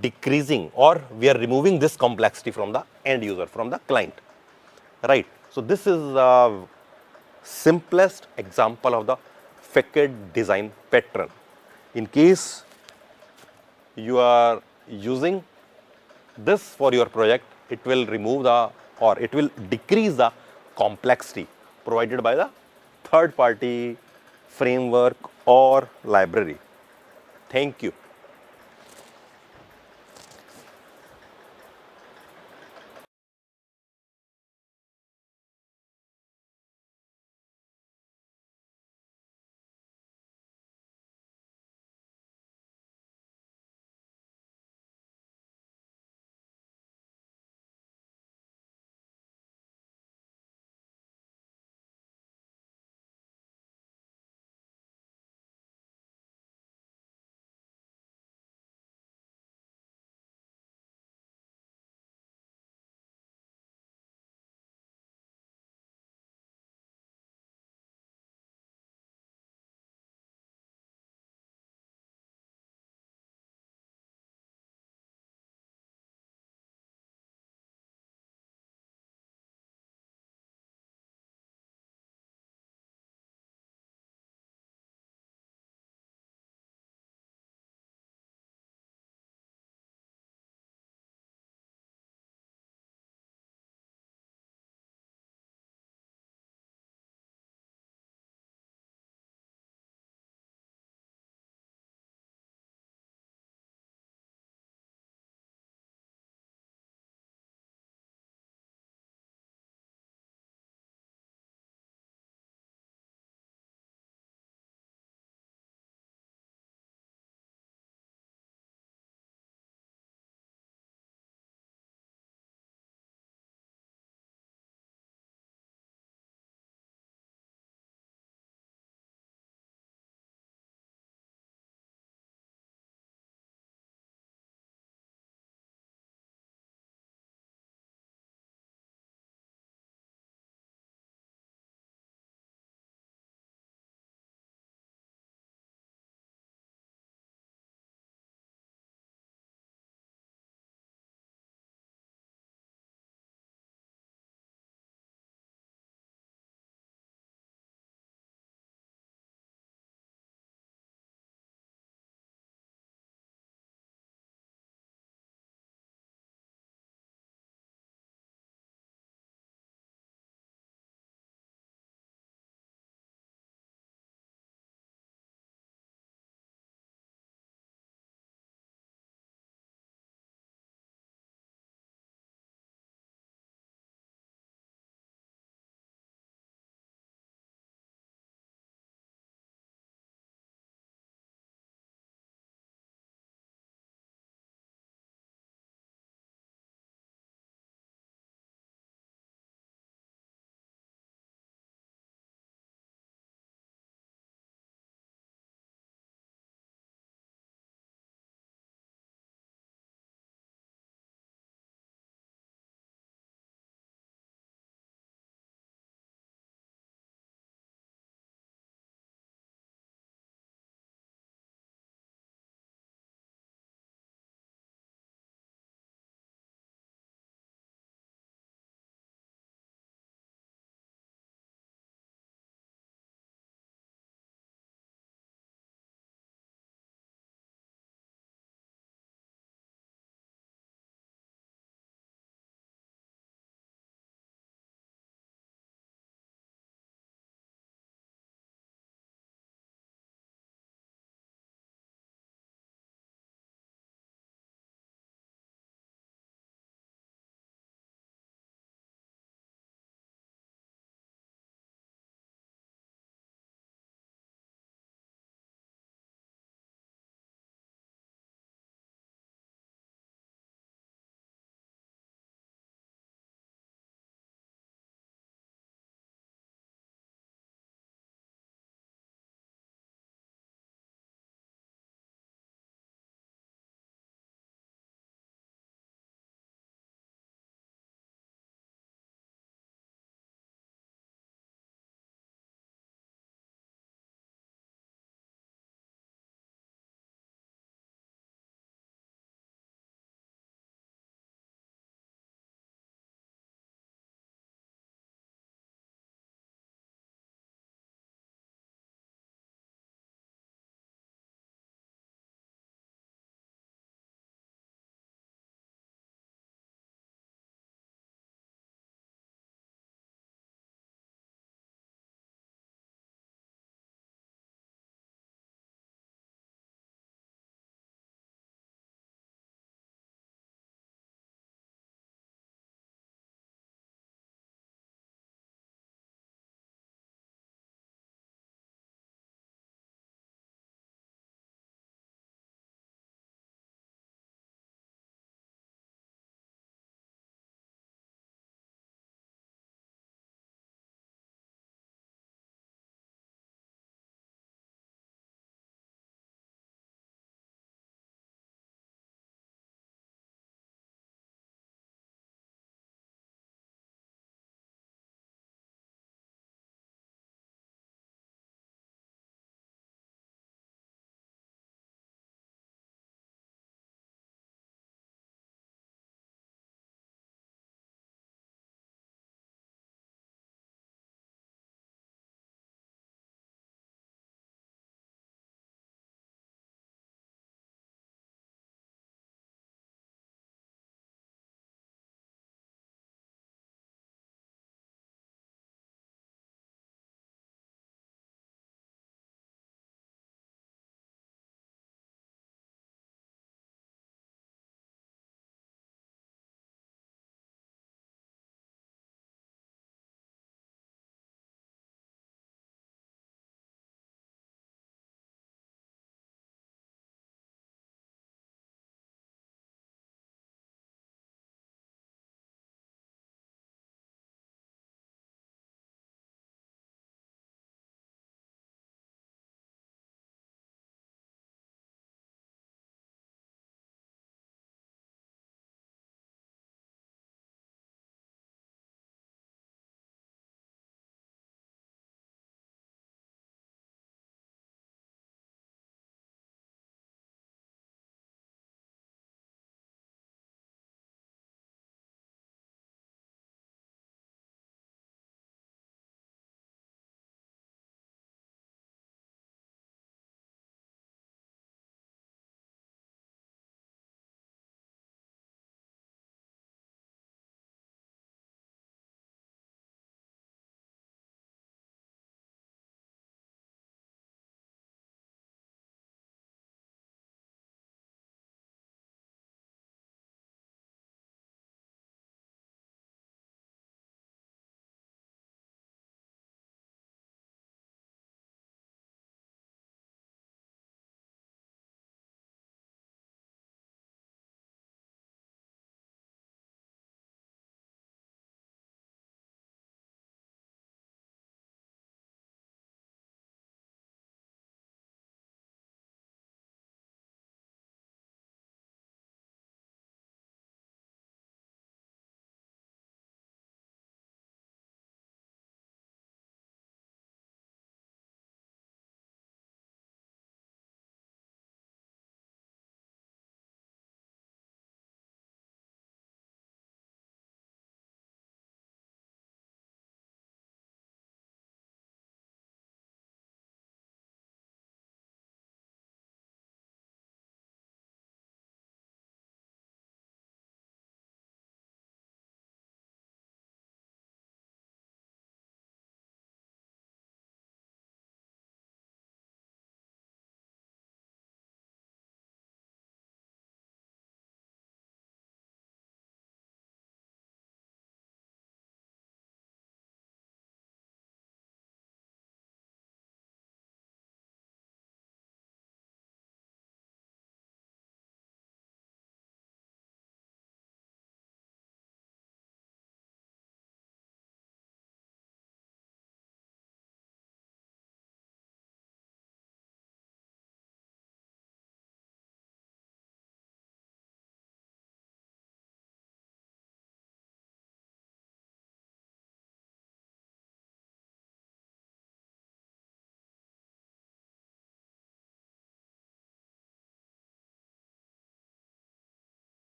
decreasing or we are removing this complexity from the end user, from the client, right? So, this is the simplest example of the Facade design pattern. In case you are using this for your project, it will remove the or it will decrease the complexity provided by the third party framework or library. Thank you.